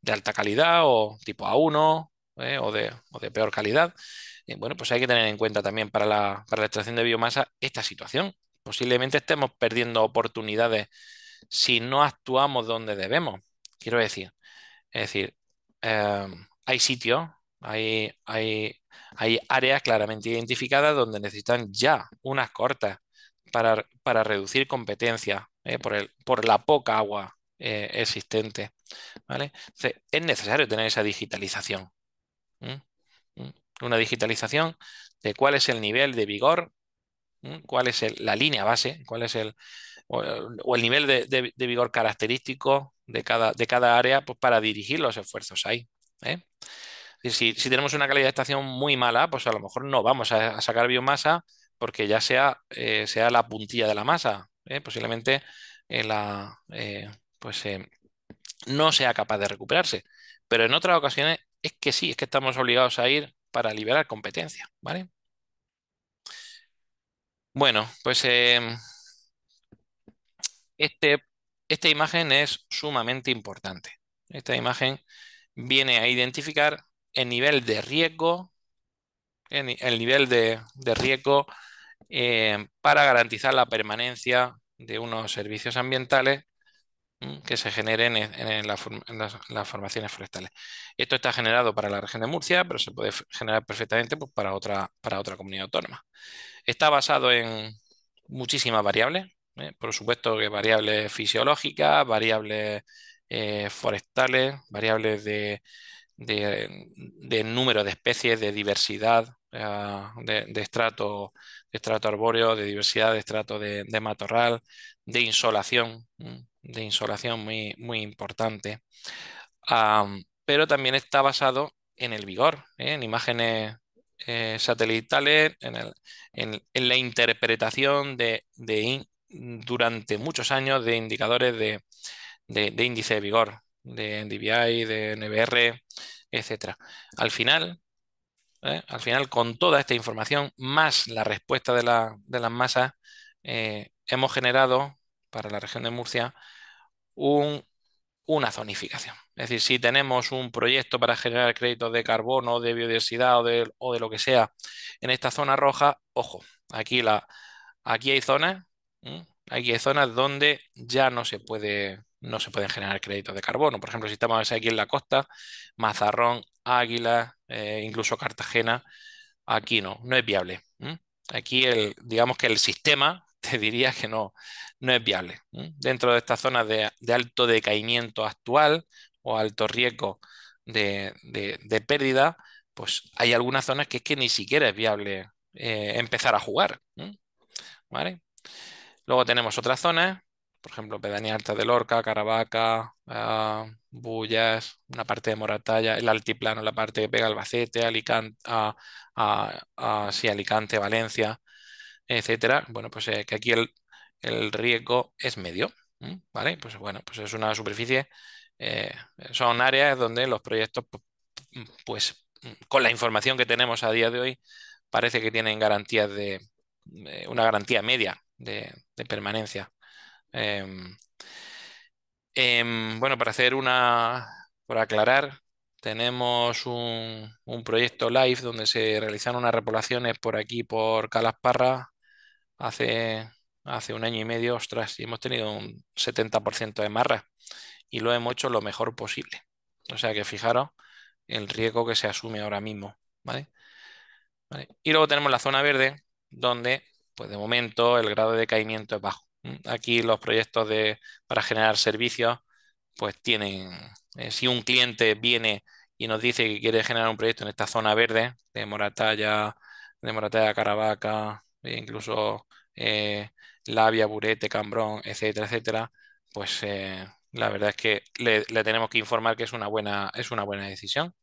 de alta calidad o tipo A1 o de, o, de, peor calidad eh, bueno, pues hay que tener en cuenta también para la, extracción de biomasa esta situación. Posiblemente estemos perdiendo oportunidades si no actuamos donde debemos, quiero decir. Es decir, eh, hay sitios, hay, áreas claramente identificadas donde necesitan ya unas cortas para, reducir competencia eh, por, la poca agua existente. Entonces, es necesario tener esa digitalización una digitalización de cuál es el nivel de vigor, cuál es la línea base, cuál es el, o el nivel de, vigor característico de cada, de cada área pues para dirigir los esfuerzos ahí. ¿eh? Si, tenemos una calidad de estación muy mala, pues a lo mejor no vamos a, sacar biomasa porque ya sea, eh, sea la puntilla de la masa. ¿eh? Posiblemente la, pues, no sea capaz de recuperarse. Pero en otras ocasiones es que sí, es que estamos obligados a ir para liberar competencia, ¿vale? Bueno, pues em, este, esta imagen es sumamente importante. Esta imagen viene a identificar el nivel de riesgo, nivel de, riesgo eh, para garantizar la permanencia de unos servicios ambientales que se generen en, las, formaciones forestales. Esto está generado para la región de Murcia, pero se puede generar perfectamente pues, para, otra, para otra comunidad autónoma. Está basado en muchísimas variables, ¿eh? por supuesto que variables fisiológicas, variables eh, forestales, variables de, número de especies, de diversidad eh, de, estrato, estrato arbóreo, de diversidad de estrato de, matorral, de insolación de insolación muy, muy importante. pero también está basado en el vigor, ¿eh? en imágenes eh, satelitales, en, la interpretación de, durante muchos años de indicadores de, índice de vigor, de NDVI, de NBR, etc. Al final, ¿eh? al final, con toda esta información, más la respuesta de, la, las masas, hemos generado para la región de Murcia un, una zonificación. Es decir, si tenemos un proyecto para generar créditos de carbono, de biodiversidad o de, o de lo que sea en esta zona roja, ojo, aquí, la, aquí hay zonas, aquí hay zonas donde ya no se puede no se pueden generar créditos de carbono. Por ejemplo, si estamos aquí en la costa, Mazarrón, Águila, eh, incluso Cartagena, aquí no, no es viable. Aquí el, digamos que el sistema te diría que no, no es viable. Dentro de estas zonas de, alto decaimiento actual o alto riesgo de, pérdida, pues hay algunas zonas que es que ni siquiera es viable eh, empezar a jugar. Luego tenemos otras zonas, por ejemplo, pedanía alta de Lorca, Caravaca, ah, Bullas, una parte de Moratalla, el altiplano, la parte que pega Albacete, Alicante, ah, ah, Alicante, Valencia, etcétera, bueno, pues eh, que aquí el, riesgo es medio, ¿vale? Pues bueno, pues es una superficie, eh, son áreas donde los proyectos, pues con la información que tenemos a día de hoy, parece que tienen garantías de, eh, una garantía media de, permanencia. Em, em, bueno, para hacer una, por aclarar, tenemos un, proyecto live donde se realizan unas repoblaciones por aquí, por Calasparra, hace, hace un año y medio, ostras, y hemos tenido un 70% de marra y lo hemos hecho lo mejor posible. O sea que fijaros el riesgo que se asume ahora mismo, ¿vale? Y luego tenemos la zona verde, donde, pues de momento, el grado de caimiento es bajo. Aquí los proyectos de, para generar servicios, pues tienen, eh, si un cliente viene y nos dice que quiere generar un proyecto en esta zona verde, de Moratalla, de Moratalla, Caravaca, e incluso eh, labia, burete, cambrón, etcétera, etcétera, pues eh, la verdad es que le, tenemos que informar que es una buena, es una buena decisión.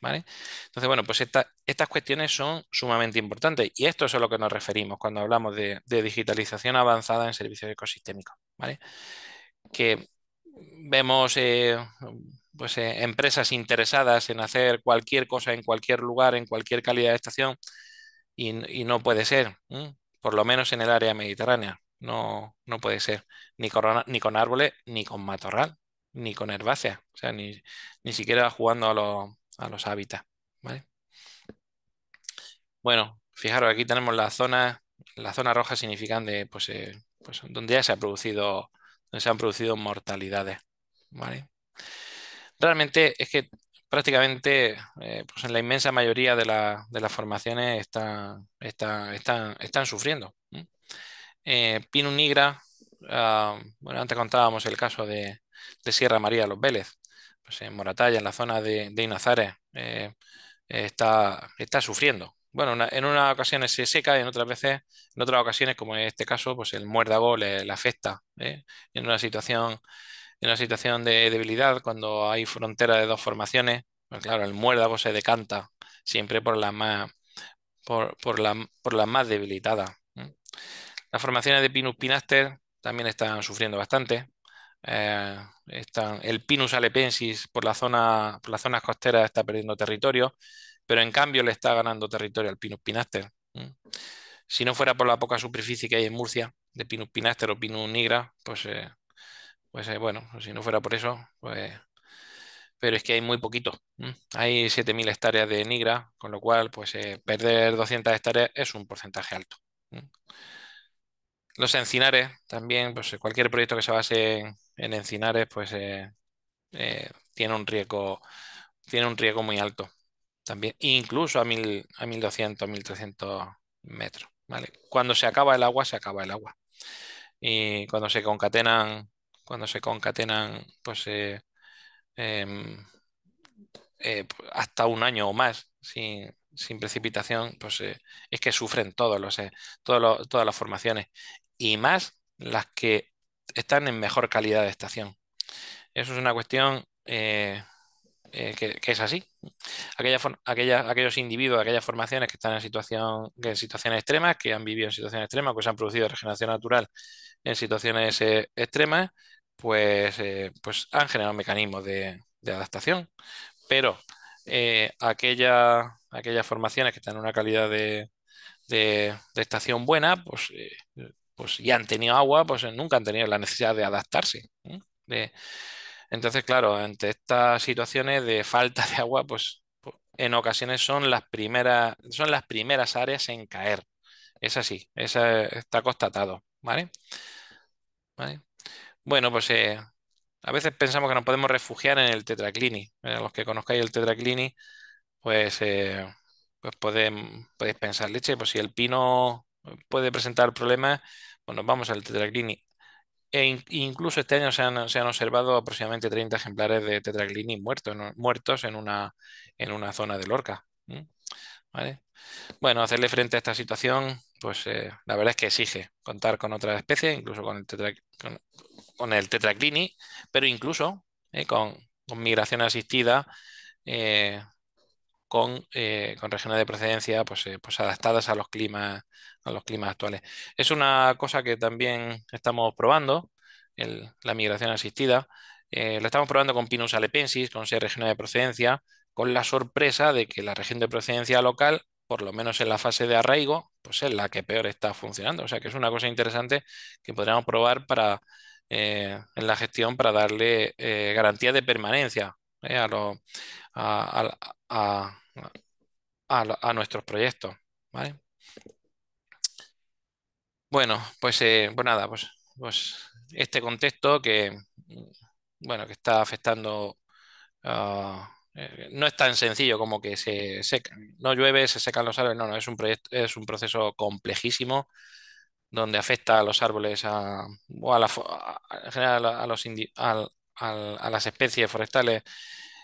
¿Vale? Entonces, bueno, pues estas cuestiones son sumamente importantes y esto es a lo que nos referimos cuando hablamos de, digitalización avanzada en servicios ecosistémicos, ¿vale? Que vemos eh, pues, empresas interesadas en hacer cualquier cosa en cualquier lugar, en cualquier calidad de estación y, no puede ser por lo menos en el área mediterránea. No, puede ser ni con, árboles, ni con matorral, ni con herbáceas, o sea, ni, siquiera jugando a, los hábitats. Bueno, fijaros, aquí tenemos la zona, la zona roja significan pues, eh, pues, donde ya se ha producido, donde se han producido mortalidades, Realmente es que prácticamente eh, pues en la inmensa mayoría de, de las formaciones están, están, están sufriendo. Eh, Nigra, ah, bueno, antes contábamos el caso de, de Sierra María Los Vélez, pues en Moratalla, en la zona de, de Inazares, eh, está, está sufriendo. Bueno, en unas ocasiones se seca y en otras veces, en otras ocasiones, como en este caso, pues el muérdago le afecta ¿eh? en una situación en una situación de debilidad cuando hay frontera de dos formaciones. Pues claro, el muérdago se decanta siempre por la más, por, la, por la más debilitada. Las formaciones de Pinus pinaster también están sufriendo bastante. Eh, están, el Pinus alepensis por, la zona, las zonas costeras está perdiendo territorio, pero en cambio le está ganando territorio al Pinus pinaster. Si no fuera por la poca superficie que hay en Murcia de Pinus pinaster o Pinus nigra, pues eh, pues eh, bueno, si no fuera por eso, pues... Pero es que hay muy poquito. Hay 7.000 hectáreas de nigra, con lo cual, pues eh, perder 200 hectáreas es un porcentaje alto. Los encinares también, pues eh, cualquier proyecto que se base en, encinares, pues tiene un riesgo, tiene un muy alto. También, incluso a, mil, a 1200, 1300 metros. Cuando se acaba el agua, se acaba el agua. Y cuando se concatenan cuando se concatenan pues, eh, em, eh, hasta un año o más sin, precipitación, pues eh, es que sufren todos los, todas las formaciones y más las que están en mejor calidad de estación. Eso es una cuestión que, es así. Aquella, aquellos individuos, aquellas formaciones que están en, situación, que en situaciones extremas, que han vivido en situaciones extremas, que se han producido regeneración natural en situaciones extremas, pues, eh, pues han generado mecanismos de, adaptación. Pero eh, aquella, aquellas formaciones que tienen una calidad de, estación buena, pues, eh, pues ya han tenido agua, pues nunca han tenido la necesidad de adaptarse. entonces, claro, ante estas situaciones de falta de agua, pues, pues en ocasiones son las primeras, son las primeras áreas en caer. Es así, está constatado, ¿vale? ¿Vale? Bueno, pues eh, a veces pensamos que nos podemos refugiar en el tetraclini. Eh, los que conozcáis el tetraclini, pues, eh, pues podéis pensar, leche, pues si el pino puede presentar problemas, pues nos vamos al tetraclini. E incluso este año se han, observado aproximadamente 30 ejemplares de tetraclini muertos, muertos en, una, en una zona de Lorca. Bueno, hacerle frente a esta situación, pues la verdad es que exige contar con otra especie, incluso con el tetraclini con el tetraclini, pero incluso eh, con, migración asistida, eh, eh, con, regiones de procedencia pues, pues, adaptadas a los, climas, a los climas actuales. Es una cosa que también estamos probando, la migración asistida. la estamos probando con Pinus alepensis, con seis regiones de procedencia, con la sorpresa de que la región de procedencia local por lo menos en la fase de arraigo, pues es la que peor está funcionando. O sea que es una cosa interesante que podríamos probar para eh, en la gestión para darle eh, garantía de permanencia eh, a, nuestros proyectos. Bueno, pues, pues nada, pues, pues, este contexto que, bueno, que está afectando... Ah, no es tan sencillo como que se seca, no llueve, se secan los árboles, no, no, es un, es un proceso complejísimo donde afecta a los árboles a, o a, a, las especies forestales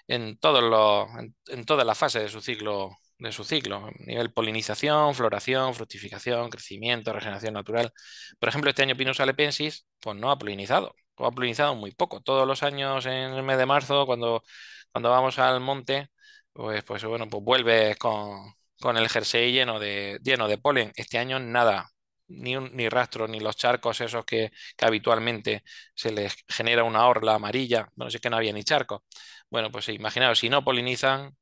en, todos los, en, todas las fases de su ciclo de su ciclo, nivel polinización, floración, fructificación, crecimiento, regeneración natural. Por ejemplo, este año Pinus alepensis pues no ha polinizado, o ha polinizado muy poco. Todos los años en el mes de marzo, cuando, cuando vamos al monte, pues, pues bueno, pues vuelves con, con el jersey lleno de, lleno de polen. Este año nada, ni, ni rastro, ni los charcos esos que, habitualmente se les genera una orla amarilla. Bueno, si es que no había ni charcos. Bueno, pues imaginaos, si no polinizan,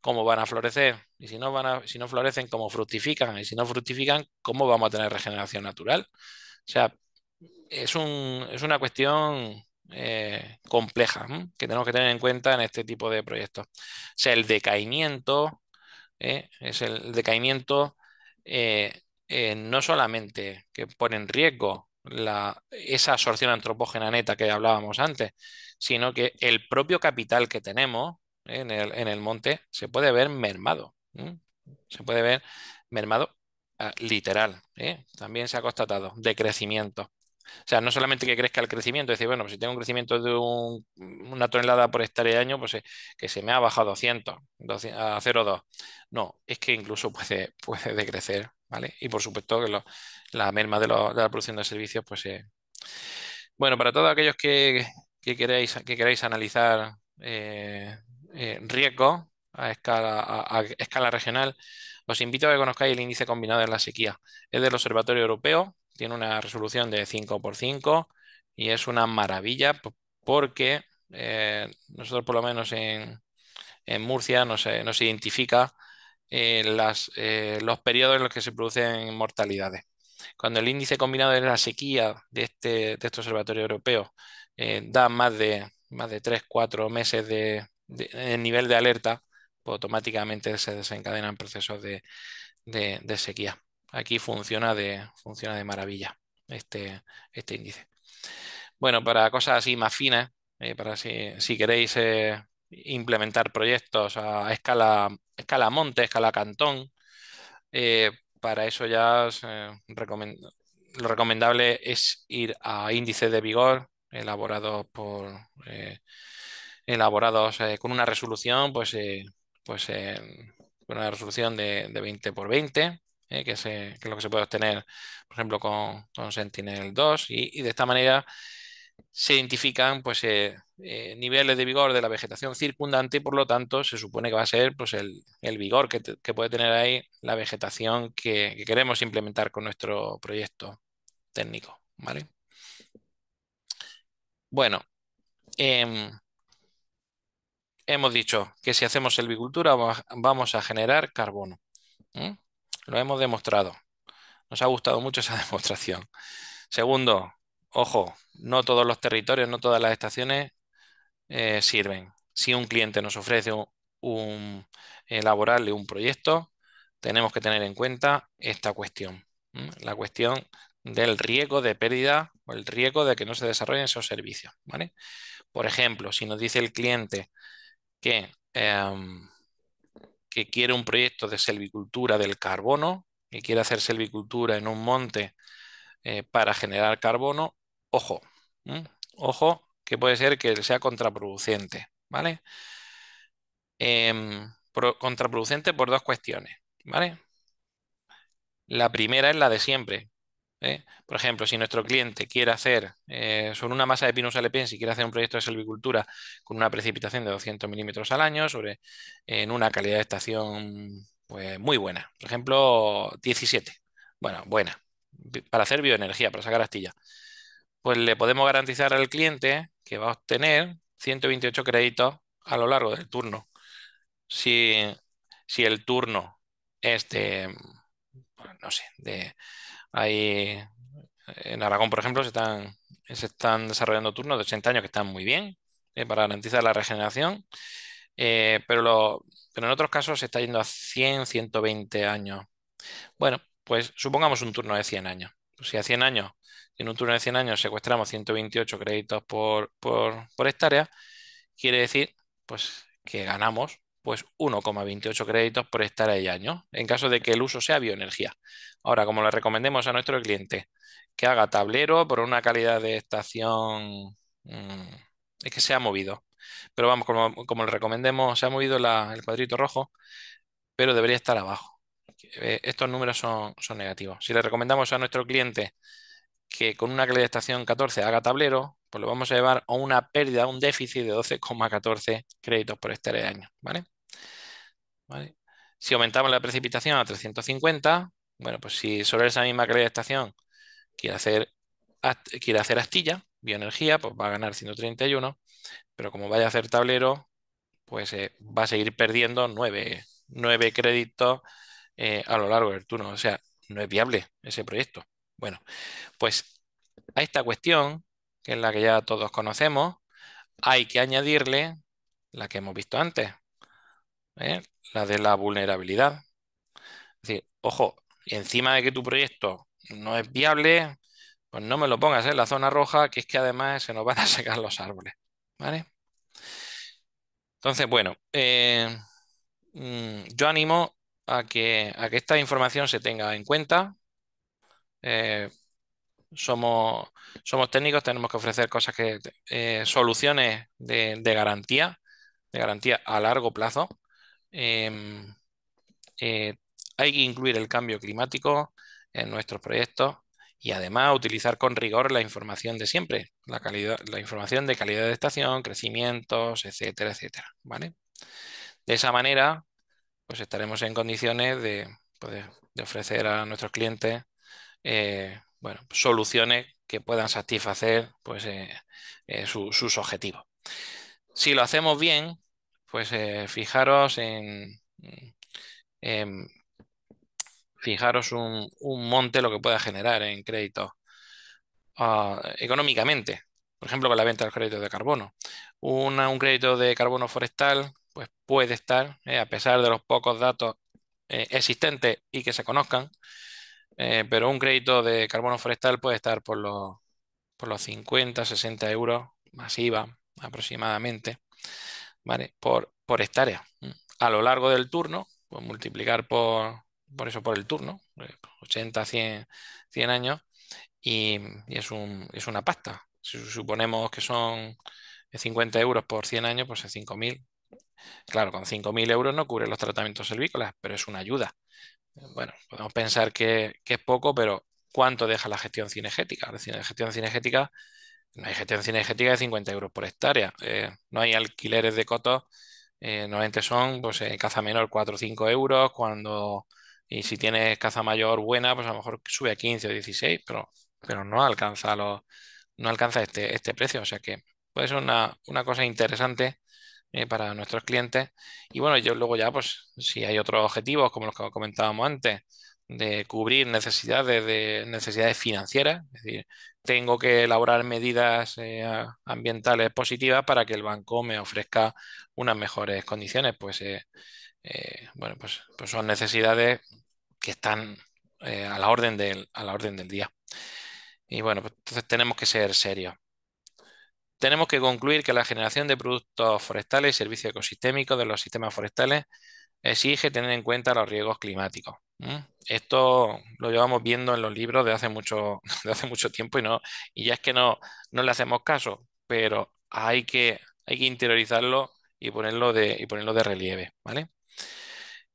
¿cómo van a florecer? Y si no, van si no florecen, ¿cómo fructifican? Y si no fructifican, ¿cómo vamos a tener regeneración natural? O sea, es, una cuestión eh, compleja que tenemos que tener en cuenta en este tipo de proyectos. O sea, el decaimiento, ¿eh? es el, decaimiento eh, eh, no solamente que pone en riesgo esa absorción antropógena neta que hablábamos antes, sino que el propio capital que tenemos ¿eh? en el, monte se puede ver mermado. Se puede ver mermado ah, literal. ¿eh? También se ha constatado decrecimiento. O sea, no solamente que crezca el crecimiento, es decir, bueno, pues si tengo un crecimiento de una tonelada por hectárea de año, pues que se me ha bajado 200, a 0,2. No, es que incluso puede decrecer y por supuesto que la merma de, la producción de servicios, pues... Eh, bueno, para todos aquellos que, que queréis, que analizar eh, eh, riesgo a escala, a, escala regional, os invito a que conozcáis el índice combinado de la sequía. Es del Observatorio Europeo, tiene una resolución de 5x5 y es una maravilla porque nosotros por lo menos en, Murcia nos, nos identifica eh, eh, los periodos en los que se producen mortalidades. Cuando el índice combinado de la sequía de este, este observatorio europeo eh, da más de, más de 3, 4 meses de, nivel de alerta, pues automáticamente se desencadenan procesos de, sequía. Aquí funciona de, funciona maravilla este, este índice. Bueno, para cosas así más finas, para si, queréis implementar proyectos a, escala, escala monte, escala cantón. Eh, para eso ya eh, lo recomendable es ir a índices de vigor eh, elaborados por elaborados con una resolución, pues, pues una resolución de, 20 por 20 que, es lo que se puede obtener, por ejemplo, con, con Sentinel-2, y, y de esta manera se identifican pues, eh, eh, niveles de vigor de la vegetación circundante y por lo tanto se supone que va a ser pues, el, vigor que, puede tener ahí la vegetación que, queremos implementar con nuestro proyecto técnico. ¿vale? Bueno, em, hemos dicho que si hacemos silvicultura vamos a generar carbono. Lo hemos demostrado. Nos ha gustado mucho esa demostración. Segundo, ojo, no todos los territorios, no todas las estaciones eh, sirven. Si un cliente nos ofrece un, elaborarle eh, un proyecto, tenemos que tener en cuenta esta cuestión, la cuestión del riesgo de pérdida o el riesgo de que no se desarrollen esos servicios. Por ejemplo, si nos dice el cliente que, em, que quiere un proyecto de selvicultura del carbono, que quiere hacer selvicultura en un monte eh, para generar carbono, ojo, ojo, que puede ser que sea contraproducente, ¿vale? Em, contraproducente por dos cuestiones, ¿vale? La primera es la de siempre. ¿eh? Por ejemplo, si nuestro cliente quiere hacer eh, sobre una masa de Pinus y quiere hacer un proyecto de silvicultura con una precipitación de 200 milímetros al año, sobre, en una calidad de estación pues, muy buena, por ejemplo, 17. Bueno, buena, para hacer bioenergía, para sacar astilla pues le podemos garantizar al cliente que va a obtener 128 créditos a lo largo del turno. Si, si el turno este, es pues, de, no sé, de, ...ahí... en Aragón, por ejemplo, se están, se están desarrollando turnos de 80 años que están muy bien eh, para garantizar la regeneración, eh, pero, lo, pero en otros casos se está yendo a 100, 120 años. Bueno, pues supongamos un turno de 100 años. Si a 100 años en un turno de 100 años secuestramos 128 créditos por, hectárea, quiere decir pues, que ganamos pues 1,28 créditos por hectárea y año, en caso de que el uso sea bioenergía. Ahora, como le recomendemos a nuestro cliente que haga tablero por una calidad de estación mm, es que se ha movido. Pero vamos, como, le recomendemos, se ha movido el cuadrito rojo, pero debería estar abajo. Eh, estos números son, son negativos. Si le recomendamos a nuestro cliente que con una estación 14 haga tablero, pues lo vamos a llevar a una pérdida, a un déficit de 12,14 créditos por este de año. ¿vale? Si aumentamos la precipitación a 350, bueno, pues si sobre esa misma acreditación quiere hacer, quiere hacer astilla, bioenergía, pues va a ganar 131, pero como vaya a hacer tablero, pues eh, va a seguir perdiendo 9, créditos eh, a lo largo del turno. O sea, no es viable ese proyecto. Bueno, pues a esta cuestión, que es la que ya todos conocemos, hay que añadirle la que hemos visto antes, ¿eh? la de la vulnerabilidad. Es decir, ojo, encima de que tu proyecto no es viable, pues no me lo pongas en la zona roja, que es que además se nos van a secar los árboles. ¿Vale? Entonces, bueno, eh, mm, yo animo a que esta información se tenga en cuenta, eh, somos, técnicos, tenemos que ofrecer cosas que, eh, soluciones de, garantía, de garantía a largo plazo. Em, eh, hay que incluir el cambio climático en nuestros proyectos y además utilizar con rigor la información de siempre, la, información de calidad de estación, crecimientos, etcétera, etcétera. ¿vale? De esa manera, pues estaremos en condiciones de pues, ofrecer a nuestros clientes eh, bueno, soluciones que puedan satisfacer pues, eh, eh, sus objetivos. Si lo hacemos bien, pues fijaros en, fijaros un, un, monte lo que pueda generar en crédito ah, económicamente. Por ejemplo, con la venta de los créditos de carbono. un crédito de carbono forestal pues puede estar, a pesar de los pocos datos existentes y que se conozcan, eh, pero un crédito de carbono forestal puede estar por los, 50, 60 euros masiva aproximadamente, Por, hectárea. A lo largo del turno, pues multiplicar por, por eso por el turno, 80, 100, 100 años, y, es, una pasta. Si suponemos que son 50 euros por 100 años, pues es 5.000. Claro, con 5.000 euros no cubre los tratamientos silvícolas, pero es una ayuda bueno, podemos pensar que, es poco, pero ¿cuánto deja la gestión cinegética? la gestión cinegética, no hay gestión cinegética de 50 euros por hectárea, eh, no hay alquileres de cotos, eh, normalmente son, pues eh, caza menor 4 o 5 euros, cuando, y si tienes caza mayor buena, pues a lo mejor sube a 15 o 16, pero, pero no alcanza los, no alcanza este, este precio, o sea que puede ser una cosa interesante eh, para nuestros clientes. Y bueno, yo luego ya, pues si hay otros objetivos, como los que comentábamos antes, de cubrir necesidades de necesidades financieras, es decir, tengo que elaborar medidas eh, ambientales positivas para que el banco me ofrezca unas mejores condiciones, pues eh, bueno, pues, pues, son necesidades que están a la orden del a la orden del día. Y bueno, pues entonces tenemos que ser serios tenemos que concluir que la generación de productos forestales y servicios ecosistémicos de los sistemas forestales exige tener en cuenta los riesgos climáticos. Esto lo llevamos viendo en los libros de hace mucho, hace mucho tiempo y, no, y ya es que no, no le hacemos caso, pero hay que, hay que interiorizarlo y ponerlo de, ponerlo de relieve. ¿vale?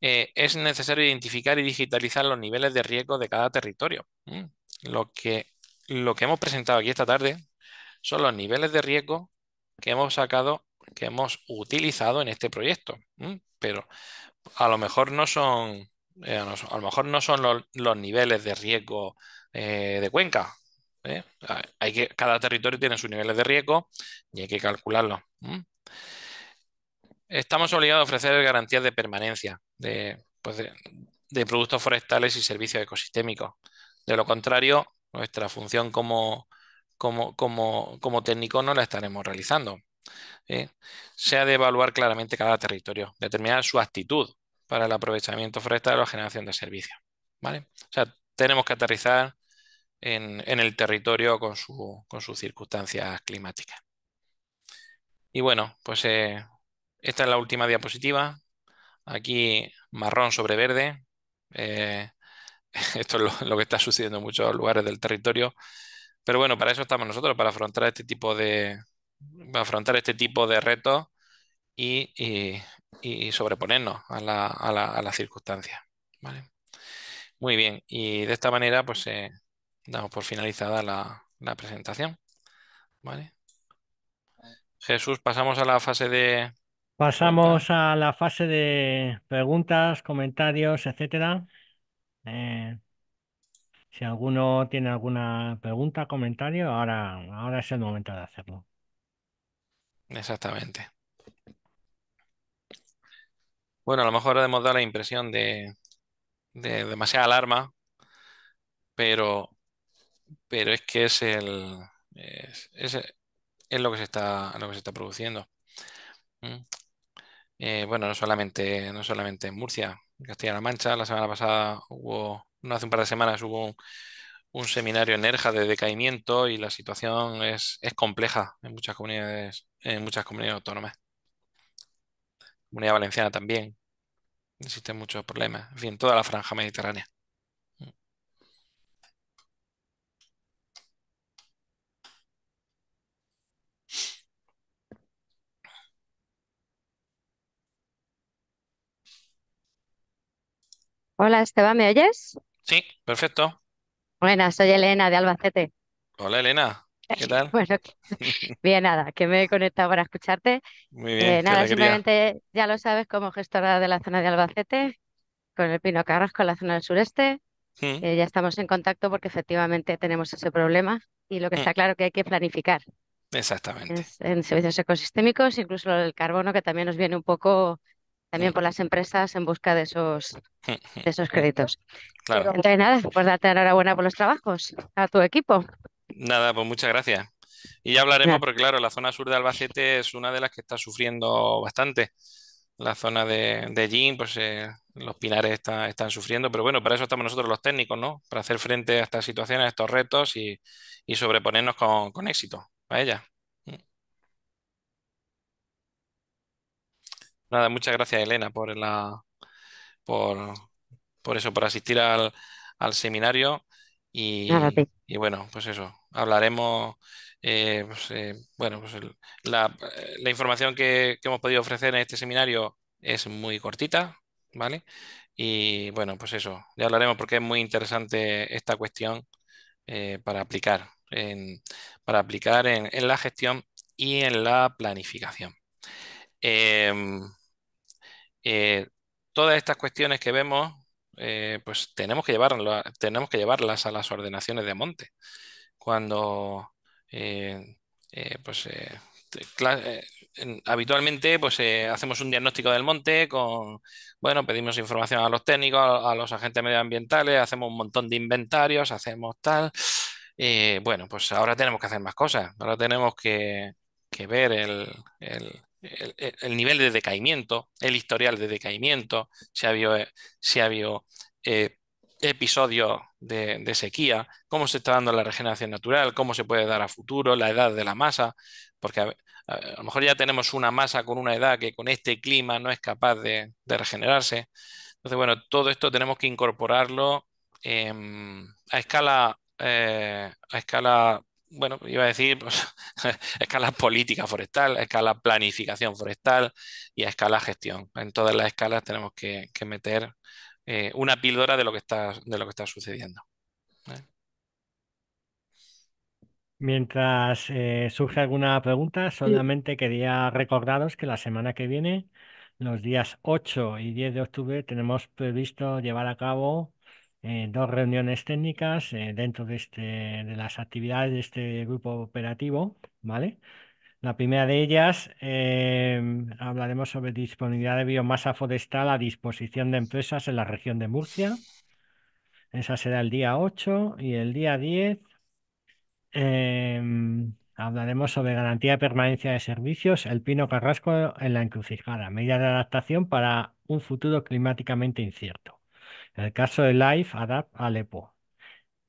Eh, es necesario identificar y digitalizar los niveles de riesgo de cada territorio. Lo, que, lo que hemos presentado aquí esta tarde son los niveles de riesgo que hemos sacado, que hemos utilizado en este proyecto. Pero a lo mejor no son, eh, a lo mejor no son los, niveles de riesgo eh, de Cuenca. ¿eh? Hay que, cada territorio tiene sus niveles de riesgo y hay que calcularlos. Estamos obligados a ofrecer garantías de permanencia pues de, de productos forestales y servicios ecosistémicos. De lo contrario, nuestra función como como, técnico no la estaremos realizando. ¿eh? Se ha de evaluar claramente cada territorio, determinar su actitud para el aprovechamiento forestal o la generación de servicios. sea, tenemos que aterrizar en, el territorio con, sus circunstancias climáticas. Y bueno, pues eh, esta es la última diapositiva. Aquí marrón sobre verde. Eh, esto es lo, que está sucediendo en muchos lugares del territorio. Pero bueno, para eso estamos nosotros, para afrontar este tipo de, afrontar este tipo de retos y, sobreponernos a, la, a, las circunstancias. Muy bien, y de esta manera pues eh, damos por finalizada la, presentación. Jesús, pasamos a la fase de... Pasamos a la fase de preguntas, comentarios, etcétera. Eh, si alguno tiene alguna pregunta, comentario, ahora, ahora es el momento de hacerlo. Exactamente. Bueno, a lo mejor hemos dado la impresión de, de demasiada alarma, pero, pero es que es el es, es, lo que se está lo que se está produciendo. ¿Mm? Eh, bueno, no solamente, no solamente en Murcia, Castilla-La Mancha, la semana pasada hubo hace un par de semanas hubo un, seminario en ERJA de decaimiento y la situación es, es, compleja en muchas comunidades, en muchas comunidades autónomas. Comunidad Valenciana también. Existen muchos problemas. En fin, toda la franja mediterránea. Hola Esteban, ¿me oyes? Sí, perfecto. Buenas, soy Elena de Albacete. Hola Elena, ¿qué tal? bien, nada, que me he conectado para escucharte. Muy bien, eh, nada, simplemente ya lo sabes, como gestora de la zona de Albacete, con el Pino Carrasco, la zona del sureste, mm. eh, ya estamos en contacto porque efectivamente tenemos ese problema y lo que mm. está claro es que hay que planificar Exactamente. en servicios ecosistémicos, incluso el carbono que también nos viene un poco también por las empresas en busca de esos, de esos créditos. Claro. Entonces, nada, pues date enhorabuena por los trabajos a tu equipo. Nada, pues muchas gracias. Y ya hablaremos, porque claro, la zona sur de Albacete es una de las que está sufriendo bastante. La zona de, de pues eh, los pinares está, están sufriendo, pero bueno, para eso estamos nosotros los técnicos, ¿no? Para hacer frente a estas situaciones, a estos retos y, y sobreponernos con, con éxito a ella Nada, muchas gracias Elena por la por, eso, por asistir al, al seminario y, bueno, pues eso, hablaremos eh, pues, eh, bueno, pues eh, la, información que, hemos podido ofrecer en este seminario es muy cortita, ¿vale? Y bueno, pues eso, ya hablaremos porque es muy interesante esta cuestión para aplicar en, para aplicar en, en la gestión y en la planificación. Em, eh, todas estas cuestiones que vemos, eh, pues tenemos que, tenemos que llevarlas a las ordenaciones de monte. Cuando, eh, pues, habitualmente pues, hacemos un diagnóstico del monte con bueno pedimos información a los técnicos a, los agentes medioambientales hacemos un montón de inventarios hacemos tal bueno pues ahora tenemos que hacer más cosas ahora tenemos que, ver el, el, nivel de decaimiento, el historial de decaimiento, si ha habido, eh, si eh, episodios de, sequía, cómo se está dando la regeneración natural, cómo se puede dar a futuro, la edad de la masa, porque a, lo mejor ya tenemos una masa con una edad que con este clima no es capaz de, regenerarse. Entonces, bueno, todo esto tenemos que incorporarlo em, a escala... Eh, a escala bueno, iba a decir, pues, escala política forestal, escala planificación forestal y a escala gestión. En todas las escalas tenemos que, meter eh, una píldora de lo que está, de lo que está sucediendo. ¿eh? Mientras eh, surge alguna pregunta, solamente quería recordaros que la semana que viene, los días 8 y 10 de octubre, tenemos previsto llevar a cabo eh, dos reuniones técnicas eh, dentro de, este, de las actividades de este grupo operativo, ¿vale? La primera de ellas eh, hablaremos sobre disponibilidad de biomasa forestal a disposición de empresas en la región de Murcia. Esa será el día 8 y el día 10 em, hablaremos sobre garantía de permanencia de servicios, el pino carrasco en la encrucijada, medida de adaptación para un futuro climáticamente incierto. En el caso de Live, ADAP, Alepo.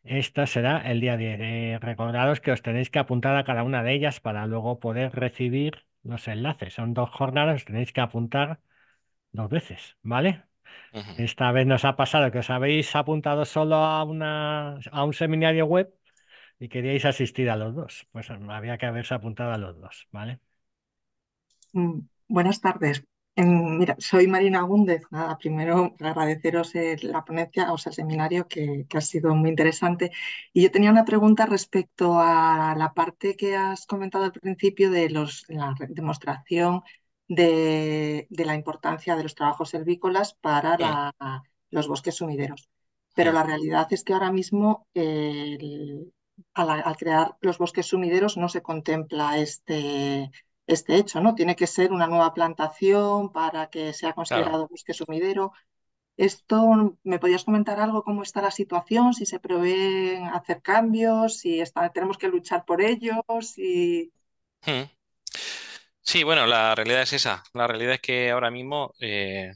Esta será el día 10. Eh, recordaros que os tenéis que apuntar a cada una de ellas para luego poder recibir los enlaces. Son dos jornadas, os tenéis que apuntar dos veces, ¿vale? Esta vez nos ha pasado que os habéis apuntado solo a, a un seminario web y queríais asistir a los dos. Pues había que haberse apuntado a los dos, ¿vale? Mm, buenas tardes mira, soy Marina Gúndez. primero agradeceros eh, la ponencia, o sea, el seminario que, ha sido muy interesante. Y yo tenía una pregunta respecto a la parte que has comentado al principio de los, la demostración de, la importancia de los trabajos silvícolas para los bosques sumideros. Pero la realidad es que ahora mismo eh, al, crear los bosques sumideros no se contempla este este hecho, ¿no? Tiene que ser una nueva plantación para que sea considerado bosque sumidero. Esto, ¿me podías comentar algo? ¿Cómo está la situación? ¿Si se prevén hacer cambios? ¿Si tenemos que luchar por ellos? Hmm. Sí, bueno, la realidad es esa. La realidad es que ahora mismo, eh,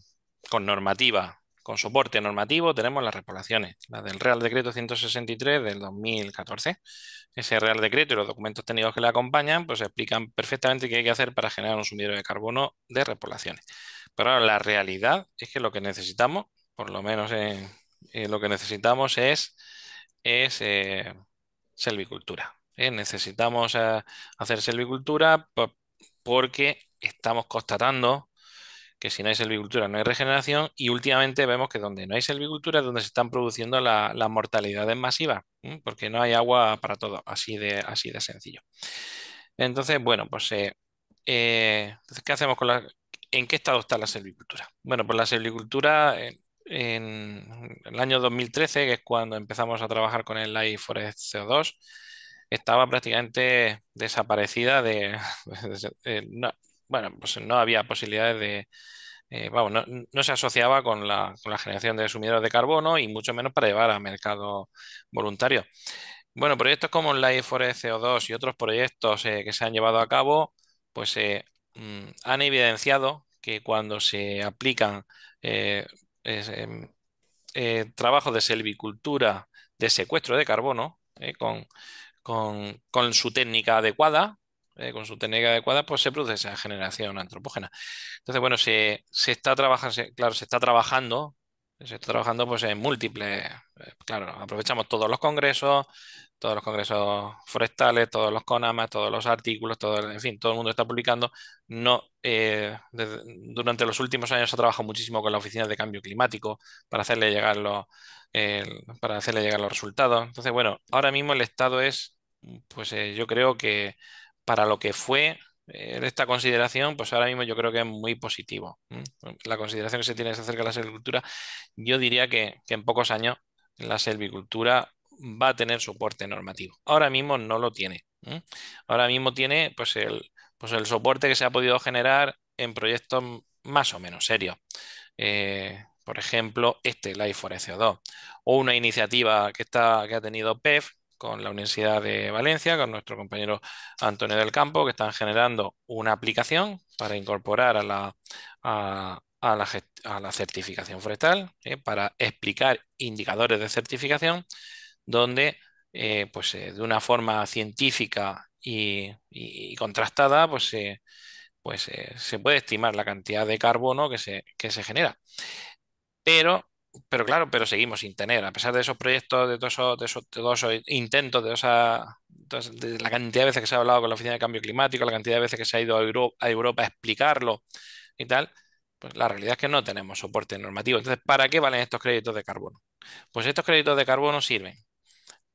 con normativa con soporte normativo tenemos las repoblaciones, la del Real Decreto 163 del 2014. Ese Real Decreto y los documentos técnicos que le acompañan pues explican perfectamente qué hay que hacer para generar un sumidero de carbono de repoblaciones. Pero ahora la realidad es que lo que necesitamos, por lo menos eh, lo que necesitamos es, es eh, selvicultura. Eh, necesitamos hacer selvicultura porque estamos constatando que si no hay selvicultura no hay regeneración y últimamente vemos que donde no hay selvicultura es donde se están produciendo las mortalidades masivas, porque no hay agua para todo, así de, así de sencillo. Entonces, bueno, pues eh, eh, ¿qué hacemos con la... ¿En qué estado está la selvicultura? Bueno, pues la selvicultura en el año 2013, que es cuando empezamos a trabajar con el Life Forest CO2, estaba prácticamente desaparecida de, bueno, pues no había posibilidades de, eh, no, se asociaba con la, generación de sumideros de carbono y mucho menos para llevar a mercado voluntario. Bueno, proyectos como Life for CO2 y otros proyectos eh, que se han llevado a cabo, pues eh, mm, han evidenciado que cuando se aplican trabajos de silvicultura de secuestro de carbono, con su técnica adecuada, eh, con su técnica adecuada, pues se produce esa generación antropógena. Entonces, bueno, se, se está trabajando, se, claro, se está trabajando, se está trabajando pues en múltiples, eh, claro, aprovechamos todos los congresos, todos los congresos forestales, todos los CONAMAS, todos los artículos, todo, en fin, todo el mundo está publicando. No, eh, durante los últimos años se ha trabajado muchísimo con la Oficina de Cambio Climático para hacerle llegar los, para hacerle llegar los resultados. Entonces, bueno, ahora mismo el estado es, pues yo creo que para lo que fue eh, esta consideración, pues ahora mismo yo creo que es muy positivo. La consideración que se tiene acerca de la silvicultura, yo diría que, en pocos años la silvicultura va a tener soporte normativo. Ahora mismo no lo tiene. Ahora mismo tiene pues, pues el, soporte que se ha podido generar en proyectos más o menos serios. Eh, por ejemplo, este, Life for CO2, o una iniciativa que, está, que ha tenido PEF, con la Universidad de Valencia, con nuestro compañero Antonio del Campo, que están generando una aplicación para incorporar a la, a, la, certificación forestal, ¿eh? para explicar indicadores de certificación, donde eh, pues, eh, de una forma científica y, contrastada, pues, pues se puede estimar la cantidad de carbono que se, que se genera. Pero pero claro, pero seguimos sin tener, a pesar de esos proyectos, de todos esos, de intentos, de, esa, la cantidad de veces que se ha hablado con la Oficina de Cambio Climático, la cantidad de veces que se ha ido a Europa a, Europa explicarlo y tal, pues la realidad es que no tenemos soporte normativo. Entonces, ¿para qué valen estos créditos de carbono? Pues estos créditos de carbono sirven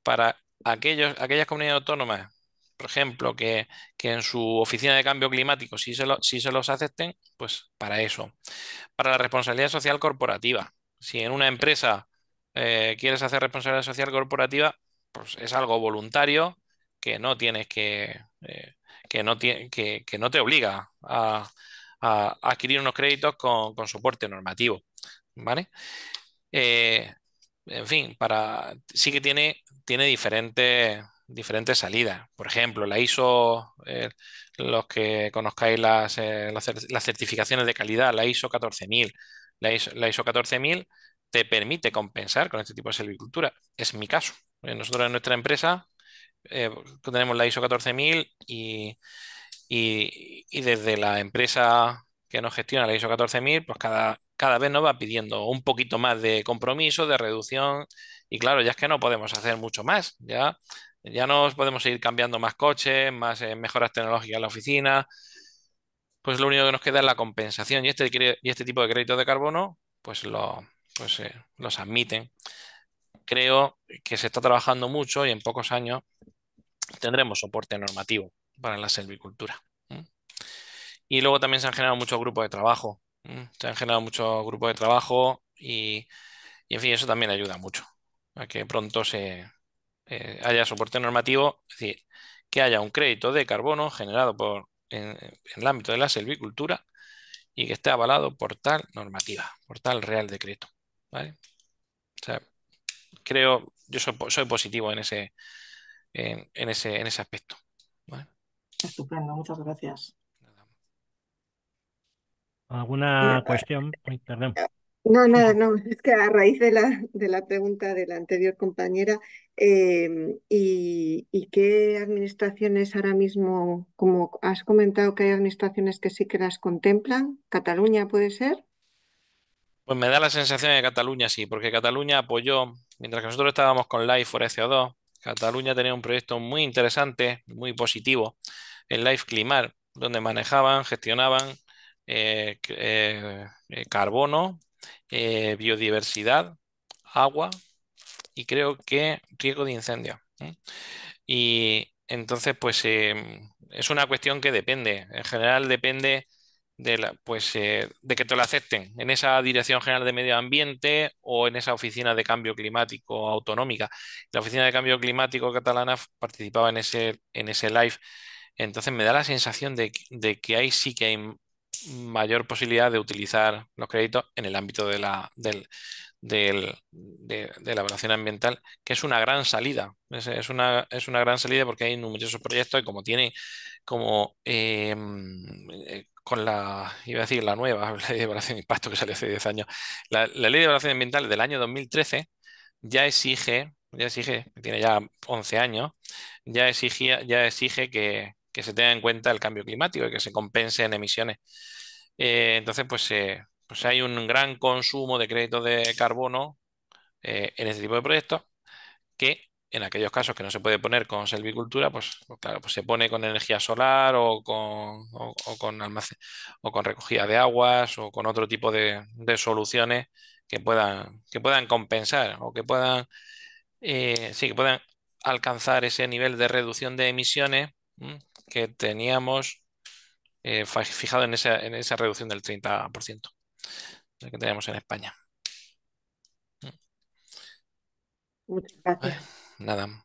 para aquellos, aquellas comunidades autónomas, por ejemplo, que, en su oficina de cambio climático sí si se los acepten, pues para eso. Para la responsabilidad social corporativa si en una empresa eh, quieres hacer responsabilidad social corporativa, pues es algo voluntario que no tienes que, eh, que, no, te obliga a, adquirir unos créditos con, soporte normativo. ¿Vale? Eh, en fin, para, sí que tiene, tiene diferentes, diferentes salidas. Por ejemplo, la ISO, los que conozcáis las, las, certificaciones de calidad, la ISO 14000, la ISO, 14000 te permite compensar con este tipo de servicultura, Es mi caso. Eh, nosotros en nuestra empresa eh, tenemos la ISO 14000 y, desde la empresa que nos gestiona la ISO 14000, pues cada, vez nos va pidiendo un poquito más de compromiso, de reducción. Y claro, ya es que no podemos hacer mucho más. Ya, ya podemos ir cambiando más coches, más eh, mejoras tecnológicas en la oficina pues lo único que nos queda es la compensación. Y este, y este tipo de créditos de carbono, pues, lo, pues, eh, los admiten. Creo que se está trabajando mucho y en pocos años tendremos soporte normativo para la silvicultura. Y luego también se han generado muchos grupos de trabajo. Se han generado muchos grupos de trabajo y, en fin, eso también ayuda mucho a que pronto se eh, haya soporte normativo, es decir, que haya un crédito de carbono generado por en, el ámbito de la silvicultura y que esté avalado por tal normativa, por tal real decreto. creo, yo soy, positivo en ese, en, ese, en ese aspecto. Estupendo, muchas gracias. ¿Alguna eh, cuestión? perdón. No, nada, no, es que a raíz de la, de la pregunta de la anterior compañera, em, y, qué administraciones ahora mismo, como has comentado que hay administraciones que sí que las contemplan? ¿Cataluña puede ser? Pues me da la sensación de Cataluña sí, porque Cataluña apoyó, mientras que nosotros estábamos con Life for CO2, Cataluña tenía un proyecto muy interesante, muy positivo, el Life Climar, donde manejaban, gestionaban eh, eh, eh, carbono eh, biodiversidad, agua y creo que riesgo de incendio. Y entonces, pues eh, es una cuestión que depende. En general depende de, pues, eh, de que te lo acepten en esa Dirección General de Medio Ambiente o en esa Oficina de Cambio Climático Autonómica. La Oficina de Cambio Climático Catalana participaba en ese, en ese live. Entonces me da la sensación de, de que ahí sí que hay mayor posibilidad de utilizar los créditos en el ámbito de la, de, la evaluación ambiental, que es una gran salida. Es, una, es una gran salida porque hay numerosos proyectos y como tiene, como em, eh, con la, iba a decir la nueva, ley de evaluación de impacto que salió hace 10 años, la, ley de evaluación ambiental del año 2013 ya exige ya exige, tiene ya 11 años, ya exigía, ya exige que, que se tenga en cuenta el cambio climático y que se compense en emisiones. Eh, entonces, pues, eh, pues, hay un gran consumo de crédito de carbono eh, en este tipo de proyectos que en aquellos casos que no se puede poner con silvicultura, pues, pues, claro, pues se pone con energía solar o con, o, con recogida de aguas o con otro tipo de, de soluciones que puedan, que puedan compensar o que puedan, sí, que puedan alcanzar ese nivel de reducción de emisiones que teníamos eh, fijado en esa, en esa reducción del 30% que teníamos en España. Muchas nada.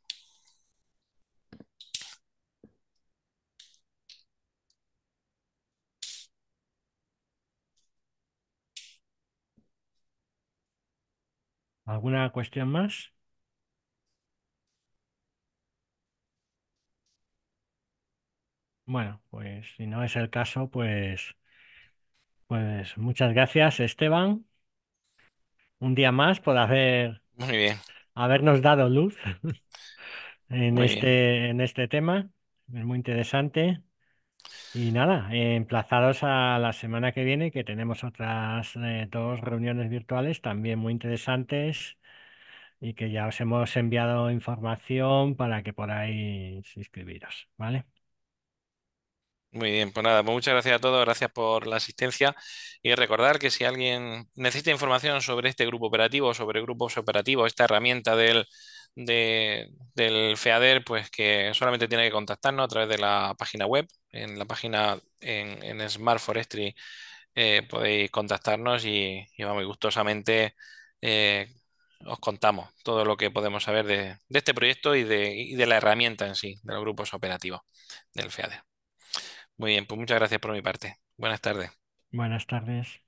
¿Alguna cuestión más? Bueno, pues si no es el caso, pues, pues muchas gracias, Esteban. Un día más por haber, Muy bien, habernos dado luz en este, en este tema. Es muy interesante. Y nada, emplazados a la semana que viene, que tenemos otras eh, dos reuniones virtuales también muy interesantes y que ya os hemos enviado información para que podáis inscribiros, ¿vale? Muy bien, pues nada, pues muchas gracias a todos, gracias por la asistencia y recordar que si alguien necesita información sobre este grupo operativo, sobre grupos operativos, esta herramienta del, del FEADER, pues que solamente tiene que contactarnos a través de la página web, en la página en, Smart Forestry eh, podéis contactarnos y, y muy gustosamente eh, os contamos todo lo que podemos saber de, este proyecto y de, y de la herramienta en sí, de los grupos operativos del FEADER. Muy bien, pues muchas gracias por mi parte. Buenas tardes. Buenas tardes.